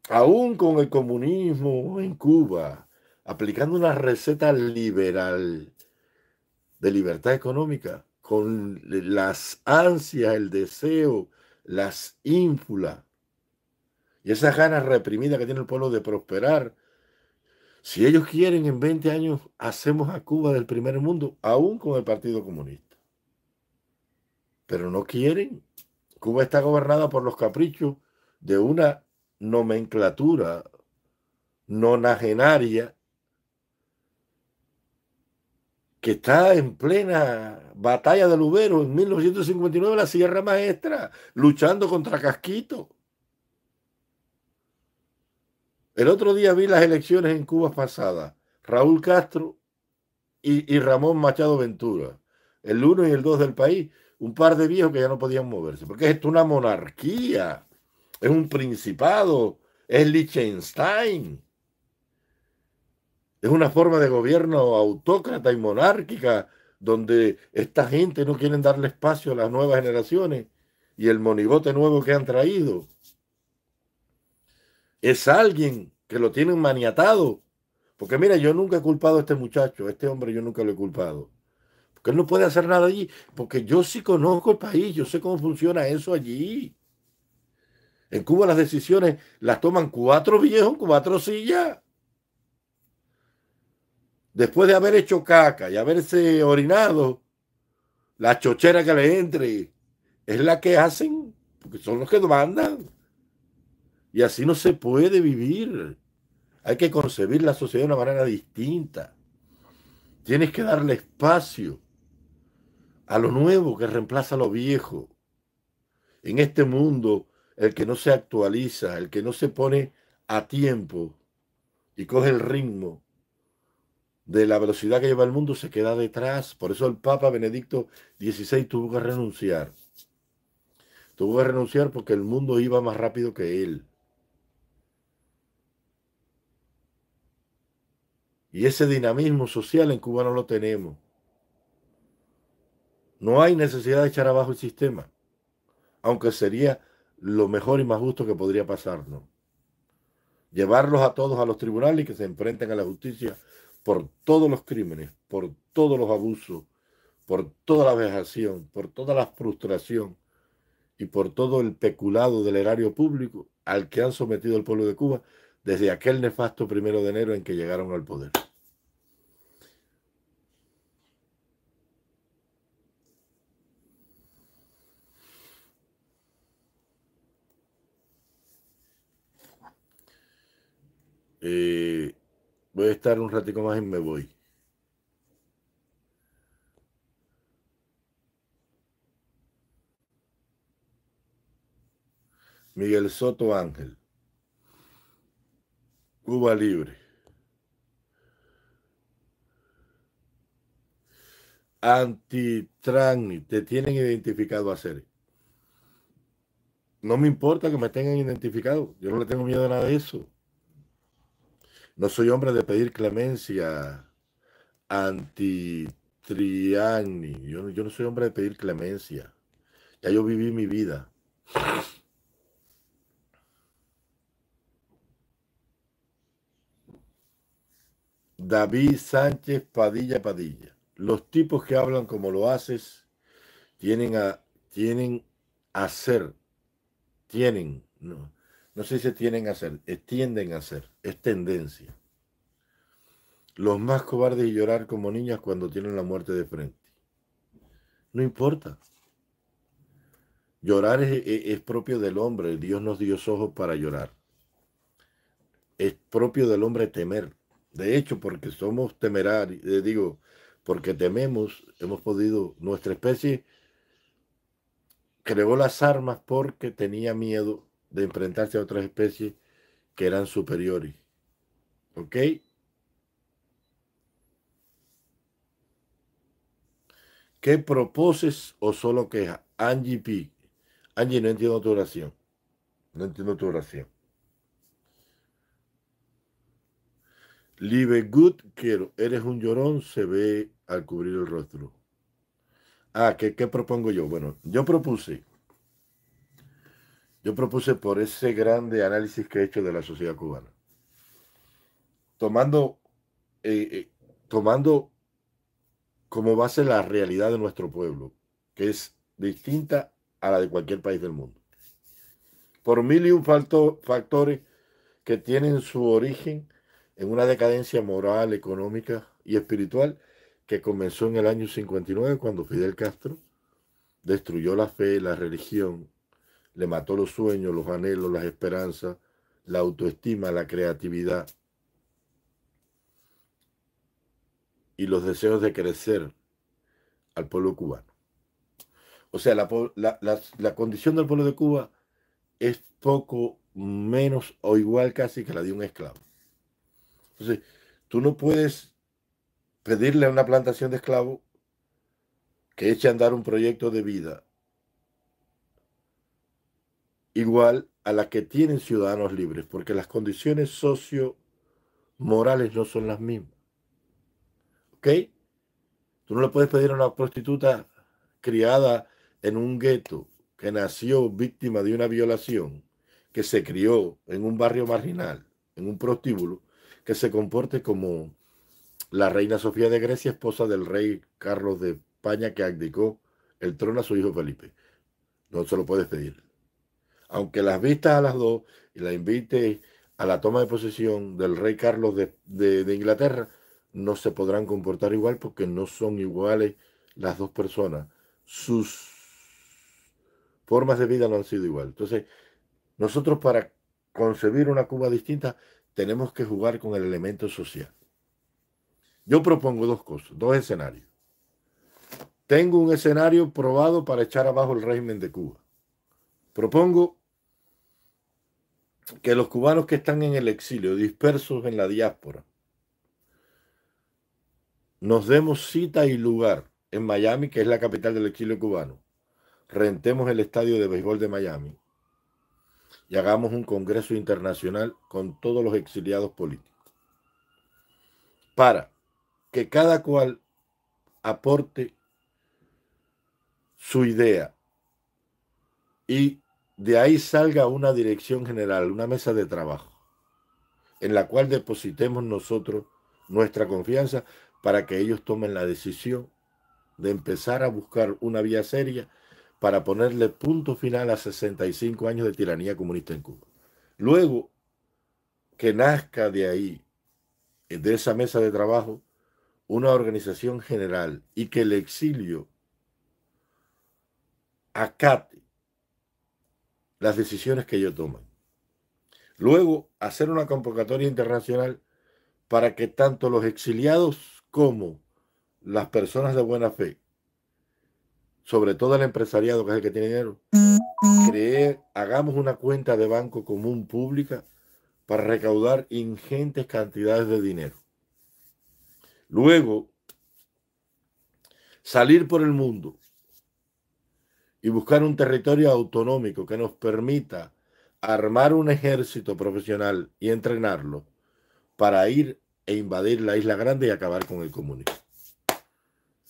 Aún con el comunismo en Cuba, aplicando una receta liberal de libertad económica, con las ansias, el deseo, las ínfulas y esas ganas reprimidas que tiene el pueblo de prosperar, si ellos quieren, en 20 años hacemos a Cuba del primer mundo, aún con el Partido Comunista. Pero no quieren. Cuba está gobernada por los caprichos de una nomenclatura nonagenaria que está en plena batalla de Lubero en 1959, la Sierra Maestra, luchando contra Casquito. El otro día vi las elecciones en Cuba pasadas. Raúl Castro y, Ramón Machado Ventura, el uno y el dos del país, un par de viejos que ya no podían moverse, porque es una monarquía, es un principado, es Liechtenstein, es una forma de gobierno autócrata y monárquica, donde esta gente no quieren darle espacio a las nuevas generaciones y el monigote nuevo que han traído es alguien que lo tienen maniatado. Porque mira, yo nunca he culpado a este muchacho, a este hombre yo nunca lo he culpado. Porque él no puede hacer nada allí. Porque yo sí conozco el país, yo sé cómo funciona eso allí. En Cuba las decisiones las toman cuatro viejos, cuatro sillas. Después de haber hecho caca y haberse orinado, la chochera que le entre es la que hacen, porque son los que mandan. Y así no se puede vivir. Hay que concebir la sociedad de una manera distinta. Tienes que darle espacio a lo nuevo que reemplaza a lo viejo. En este mundo, el que no se actualiza, el que no se pone a tiempo y coge el ritmo de la velocidad que lleva el mundo, se queda detrás. Por eso el Papa Benedicto XVI tuvo que renunciar. Tuvo que renunciar porque el mundo iba más rápido que él. Y ese dinamismo social en Cuba no lo tenemos. No hay necesidad de echar abajo el sistema, aunque sería lo mejor y más justo que podría pasarnos. Llevarlos a todos a los tribunales y que se enfrenten a la justicia por todos los crímenes, por todos los abusos, por toda la vejación, por toda la frustración y por todo el peculado del erario público al que han sometido el pueblo de Cuba desde aquel nefasto primero de enero en que llegaron al poder. Eh, voy a estar un ratico más y me voy. Miguel Soto Ángel. Cuba Libre. Antitrans, te tienen identificado a ser. No me importa que me tengan identificado, yo no le tengo miedo a nada de eso. No soy hombre de pedir clemencia antitriani. Yo, yo no soy hombre de pedir clemencia. Ya yo viví mi vida. David Sánchez Padilla Padilla. Los tipos que hablan como lo haces tienen a tienen hacer, tienen, no, no sé si tienen a ser, tienden a ser, es tendencia. Los más cobardes y llorar como niñas cuando tienen la muerte de frente. No importa. Llorar es, propio del hombre, Dios nos dio ojos para llorar. Es propio del hombre temer. De hecho, porque somos temerarios, eh, digo, porque tememos, hemos podido, nuestra especie creó las armas porque tenía miedo de enfrentarse a otras especies que eran superiores. ¿Ok? ¿Qué proposes o solo que Angie P. Angie, no entiendo tu oración. No entiendo tu oración. Live good, quiero. Eres un llorón, se ve al cubrir el rostro. Ah, ¿qué, ¿qué, propongo yo? Bueno, yo propuse, yo propuse por ese grande análisis que he hecho de la sociedad cubana, tomando, eh, eh, tomando como base la realidad de nuestro pueblo, que es distinta a la de cualquier país del mundo. Por mil y un factores que tienen su origen en una decadencia moral, económica y espiritual que comenzó en el año 59 cuando Fidel Castro destruyó la fe, la religión, le mató los sueños, los anhelos, las esperanzas, la autoestima, la creatividad y los deseos de crecer al pueblo cubano. O sea, la, la condición del pueblo de Cuba es poco menos o igual casi que la de un esclavo. Entonces, tú no puedes pedirle a una plantación de esclavos que eche a andar un proyecto de vida igual a la que tienen ciudadanos libres, porque las condiciones socio-morales no son las mismas. ¿Ok? Tú no le puedes pedir a una prostituta criada en un gueto, que nació víctima de una violación, que se crió en un barrio marginal, en un prostíbulo, que se comporte como la reina Sofía de Grecia, esposa del rey Carlos de España, que abdicó el trono a su hijo Felipe. No se lo puedes pedir. Aunque las vistas a las dos y la invite a la toma de posesión del rey Carlos de, Inglaterra, no se podrán comportar igual porque no son iguales las dos personas. Sus formas de vida no han sido igual. Entonces, nosotros para concebir una Cuba distinta tenemos que jugar con el elemento social. Yo propongo dos cosas, dos escenarios. Tengo un escenario probado para echar abajo el régimen de Cuba. Propongo que los cubanos que están en el exilio, dispersos en la diáspora, nos demos cita y lugar en Miami, que es la capital del exilio cubano. Rentemos el estadio de béisbol de Miami y hagamos un Congreso Internacional con todos los exiliados políticos para que cada cual aporte su idea y de ahí salga una dirección general, una mesa de trabajo, en la cual depositemos nosotros nuestra confianza para que ellos tomen la decisión de empezar a buscar una vía seria para ponerle punto final a 65 años de tiranía comunista en Cuba. Luego que nazca de ahí, eh, de esa mesa de trabajo, una organización general y que el exilio acate las decisiones que ellos toman. Luego, hacer una convocatoria internacional para que tanto los exiliados como las personas de buena fe sobre todo el empresariado, que es el que tiene dinero, creer, hagamos una cuenta de banco común pública para recaudar ingentes cantidades de dinero. Luego, salir por el mundo y buscar un territorio autonómico que nos permita armar un ejército profesional y entrenarlo para ir e invadir la Isla Grande y acabar con el comunismo.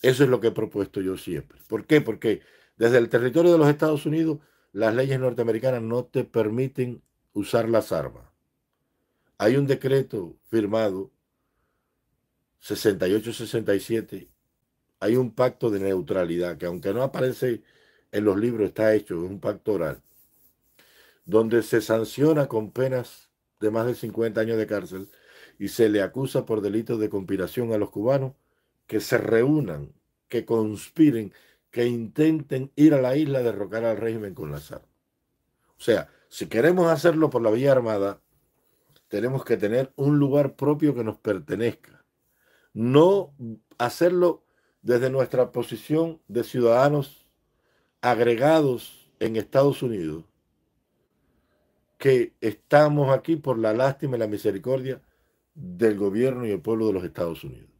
Eso es lo que he propuesto yo siempre. ¿Por qué? Porque desde el territorio de los Estados Unidos las leyes norteamericanas no te permiten usar las armas. Hay un decreto firmado 68-67, hay un pacto de neutralidad que aunque no aparece en los libros, está hecho, es un pacto oral, donde se sanciona con penas de más de 50 años de cárcel y se le acusa por delitos de conspiración a los cubanos que se reúnan, que conspiren, que intenten ir a la isla a derrocar al régimen con las armas. O sea, si queremos hacerlo por la vía armada, tenemos que tener un lugar propio que nos pertenezca. No hacerlo desde nuestra posición de ciudadanos agregados en Estados Unidos, que estamos aquí por la lástima y la misericordia del gobierno y el pueblo de los Estados Unidos.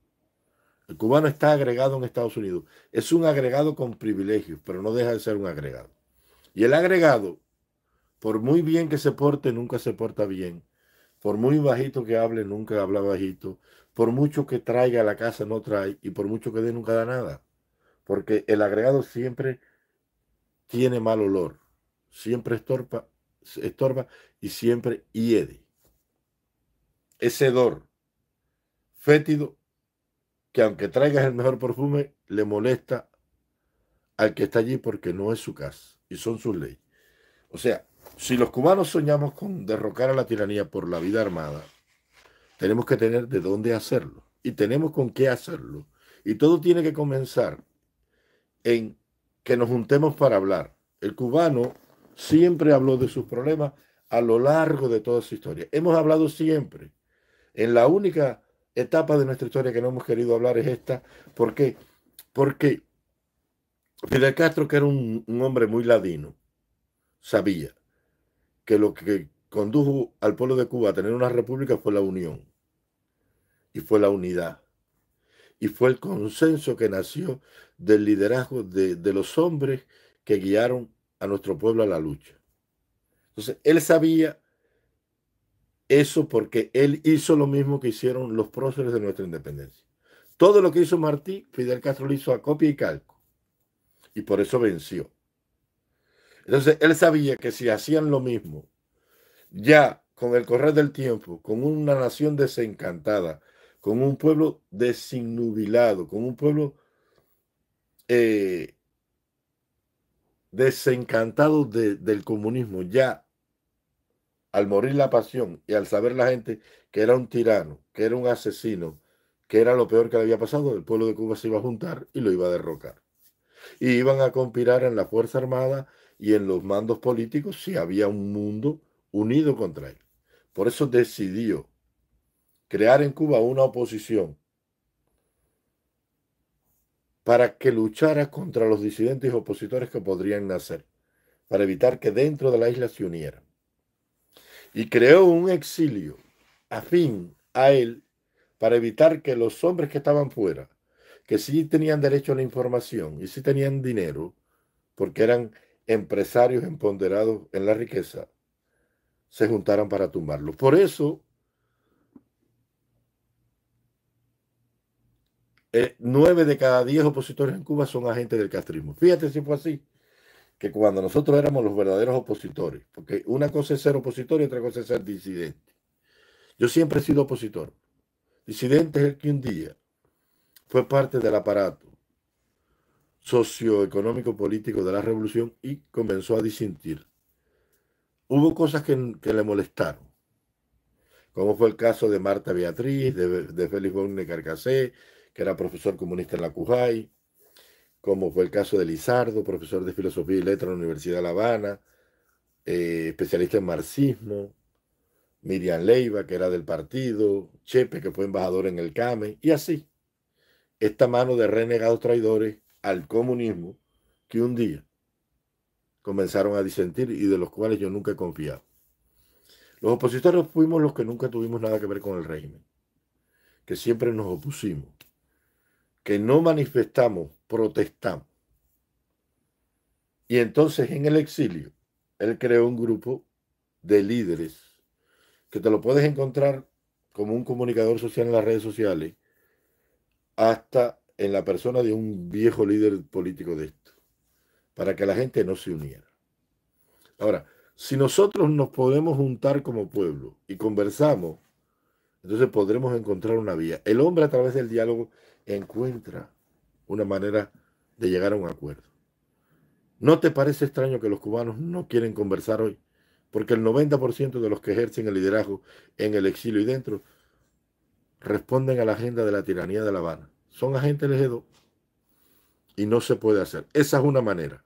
El cubano está agregado en Estados Unidos. Es un agregado con privilegios, pero no deja de ser un agregado. Y el agregado, por muy bien que se porte, nunca se porta bien. Por muy bajito que hable, nunca habla bajito. Por mucho que traiga a la casa, no trae. Y por mucho que dé, nunca da nada. Porque el agregado siempre tiene mal olor. Siempre estorba, estorba y siempre hiede. Es hedor, fétido que aunque traigas el mejor perfume, le molesta al que está allí porque no es su casa y son sus leyes. O sea, si los cubanos soñamos con derrocar a la tiranía por la vida armada, tenemos que tener de dónde hacerlo y tenemos con qué hacerlo. Y todo tiene que comenzar en que nos juntemos para hablar. El cubano siempre habló de sus problemas a lo largo de toda su historia. Hemos hablado siempre. En la única etapa de nuestra historia que no hemos querido hablar es esta. ¿Por qué? Porque Fidel Castro, que era un, hombre muy ladino, sabía que lo que condujo al pueblo de Cuba a tener una república fue la unión y fue la unidad y fue el consenso que nació del liderazgo de, de, los hombres que guiaron a nuestro pueblo a la lucha. Entonces, él sabía eso porque él hizo lo mismo que hicieron los próceres de nuestra independencia. Todo lo que hizo Martí, Fidel Castro lo hizo a copia y calco. Y por eso venció. Entonces, él sabía que si hacían lo mismo, ya con el correr del tiempo, con una nación desencantada, con un pueblo desinubilado con un pueblo eh, desencantado del comunismo, ya al morir la pasión y al saber la gente que era un tirano, que era un asesino, que era lo peor que le había pasado, el pueblo de Cuba se iba a juntar y lo iba a derrocar. Y iban a conspirar en la Fuerza Armada y en los mandos políticos si había un mundo unido contra él. Por eso decidió crear en Cuba una oposición para que luchara contra los disidentes y opositores que podrían nacer, para evitar que dentro de la isla se unieran y creó un exilio afín a él para evitar que los hombres que estaban fuera, que sí tenían derecho a la información y sí tenían dinero, porque eran empresarios empoderados en la riqueza, se juntaran para tumbarlo. Por eso, eh, nueve de cada diez opositores en Cuba son agentes del castrismo. Fíjate si fue así que cuando nosotros éramos los verdaderos opositores, porque una cosa es ser opositor y otra cosa es ser disidente. Yo siempre he sido opositor. Disidente es el que un día fue parte del aparato socioeconómico político de la revolución y comenzó a disintir. Hubo cosas que, le molestaron, como fue el caso de Marta Beatriz, de, de Félix Bonne Carcassé, que era profesor comunista en la Cujay, como fue el caso de Lizardo, profesor de Filosofía y Letras en la Universidad de La Habana, eh, especialista en marxismo, Miriam Leiva, que era del partido, Chepe, que fue embajador en el CAME, y así. Esta mano de renegados traidores al comunismo que un día comenzaron a disentir y de los cuales yo nunca he confiado. Los opositores fuimos los que nunca tuvimos nada que ver con el régimen, que siempre nos opusimos que no manifestamos, protestamos. Y entonces en el exilio, él creó un grupo de líderes que te lo puedes encontrar como un comunicador social en las redes sociales, hasta en la persona de un viejo líder político de esto, para que la gente no se uniera. Ahora, si nosotros nos podemos juntar como pueblo y conversamos, entonces podremos encontrar una vía. El hombre a través del diálogo encuentra una manera de llegar a un acuerdo. ¿No te parece extraño que los cubanos no quieren conversar hoy? Porque el 90% de los que ejercen el liderazgo en el exilio y dentro responden a la agenda de la tiranía de La Habana. Son agentes elegidos y no se puede hacer. Esa es una manera.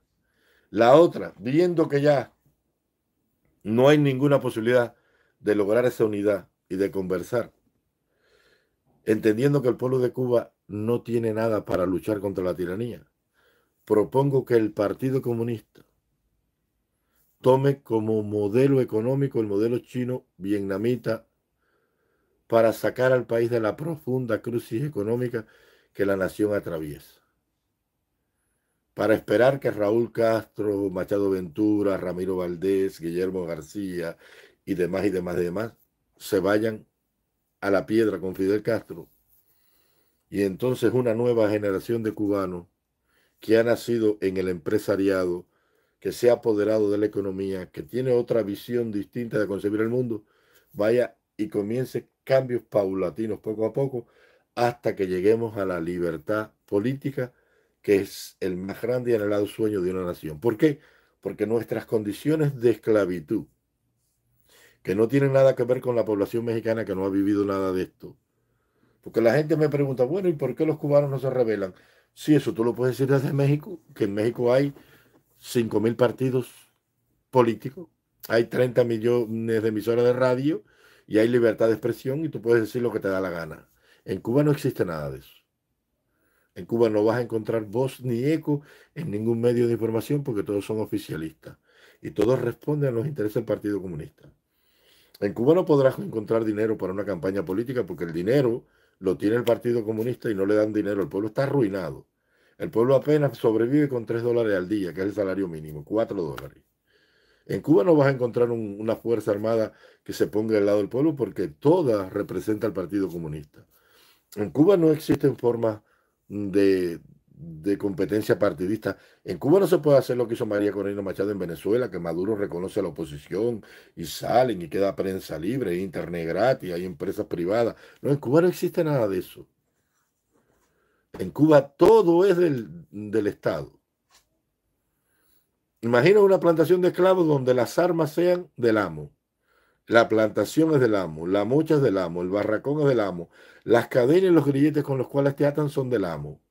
La otra, viendo que ya no hay ninguna posibilidad de lograr esa unidad y de conversar, entendiendo que el pueblo de Cuba no tiene nada para luchar contra la tiranía. Propongo que el Partido Comunista tome como modelo económico el modelo chino vietnamita para sacar al país de la profunda crisis económica que la nación atraviesa. Para esperar que Raúl Castro, Machado Ventura, Ramiro Valdés, Guillermo García y demás y demás y demás se vayan a la piedra con Fidel Castro y entonces una nueva generación de cubanos que ha nacido en el empresariado, que se ha apoderado de la economía, que tiene otra visión distinta de concebir el mundo, vaya y comience cambios paulatinos poco a poco hasta que lleguemos a la libertad política, que es el más grande y anhelado sueño de una nación. ¿Por qué? Porque nuestras condiciones de esclavitud, que no tienen nada que ver con la población mexicana que no ha vivido nada de esto, porque la gente me pregunta, bueno, ¿y por qué los cubanos no se rebelan? Sí, eso tú lo puedes decir desde México, que en México hay 5.000 partidos políticos, hay 30 millones de emisoras de radio y hay libertad de expresión y tú puedes decir lo que te da la gana. En Cuba no existe nada de eso. En Cuba no vas a encontrar voz ni eco en ningún medio de información porque todos son oficialistas y todos responden a los intereses del Partido Comunista. En Cuba no podrás encontrar dinero para una campaña política porque el dinero lo tiene el Partido Comunista y no le dan dinero. El pueblo está arruinado. El pueblo apenas sobrevive con 3 dólares al día, que es el salario mínimo, 4 dólares. En Cuba no vas a encontrar una fuerza armada que se ponga al lado del pueblo porque toda representa al Partido Comunista. En Cuba no existen formas de, de competencia partidista. En Cuba no se puede hacer lo que hizo María Corina Machado en Venezuela, que Maduro reconoce a la oposición y salen y queda prensa libre, internet gratis, hay empresas privadas. No, en Cuba no existe nada de eso. En Cuba todo es del, del Estado. Imagina una plantación de esclavos donde las armas sean del amo. La plantación es del amo, la mocha es del amo, el barracón es del amo, las cadenas y los grilletes con los cuales te atan son del amo.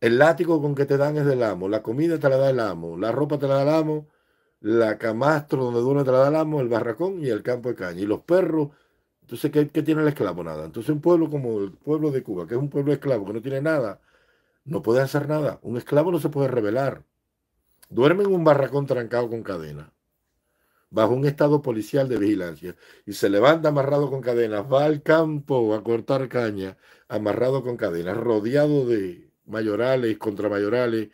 El látigo con que te dan es del amo, la comida te la da el amo, la ropa te la da el amo, la camastro donde duerme te la da el amo, el barracón y el campo de caña. Y los perros, entonces, ¿qué, tiene el esclavo? Nada. Entonces, un pueblo como el pueblo de Cuba, que es un pueblo esclavo, que no tiene nada, no puede hacer nada. Un esclavo no se puede rebelar. Duerme en un barracón trancado con cadena, bajo un estado policial de vigilancia, y se levanta amarrado con cadenas, va al campo a cortar caña, amarrado con cadenas, rodeado de mayorales, contra mayorales,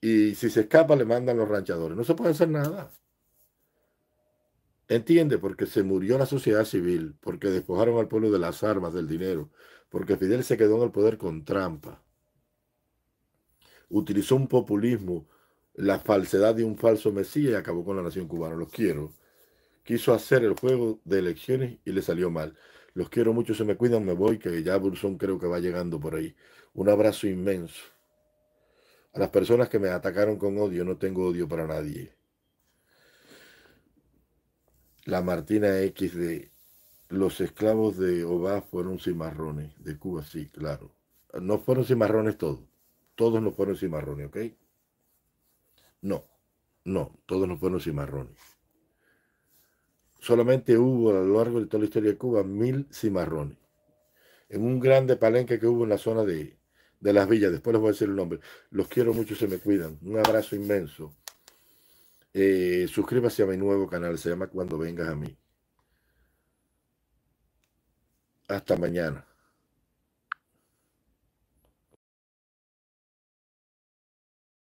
y si se escapa le mandan los ranchadores. No se puede hacer nada. Entiende, porque se murió la sociedad civil, porque despojaron al pueblo de las armas, del dinero, porque Fidel se quedó en el poder con trampa. Utilizó un populismo, la falsedad de un falso Mesías y acabó con la nación cubana. Los quiero. Quiso hacer el juego de elecciones y le salió mal. Los quiero mucho, se me cuidan, me voy, que ya Bursón creo que va llegando por ahí. Un abrazo inmenso. A las personas que me atacaron con odio, no tengo odio para nadie. La Martina X de los esclavos de Obá fueron cimarrones, de Cuba, sí, claro. No fueron cimarrones todos. Todos no fueron cimarrones, ¿ok? No, no, todos no fueron cimarrones. Solamente hubo a lo largo de toda la historia de Cuba mil cimarrones. En un grande palenque que hubo en la zona de de las villas, después les voy a decir el nombre. Los quiero mucho, se me cuidan. Un abrazo inmenso. Eh, suscríbase a mi nuevo canal, se llama Cuando Vengas a mí. Hasta mañana.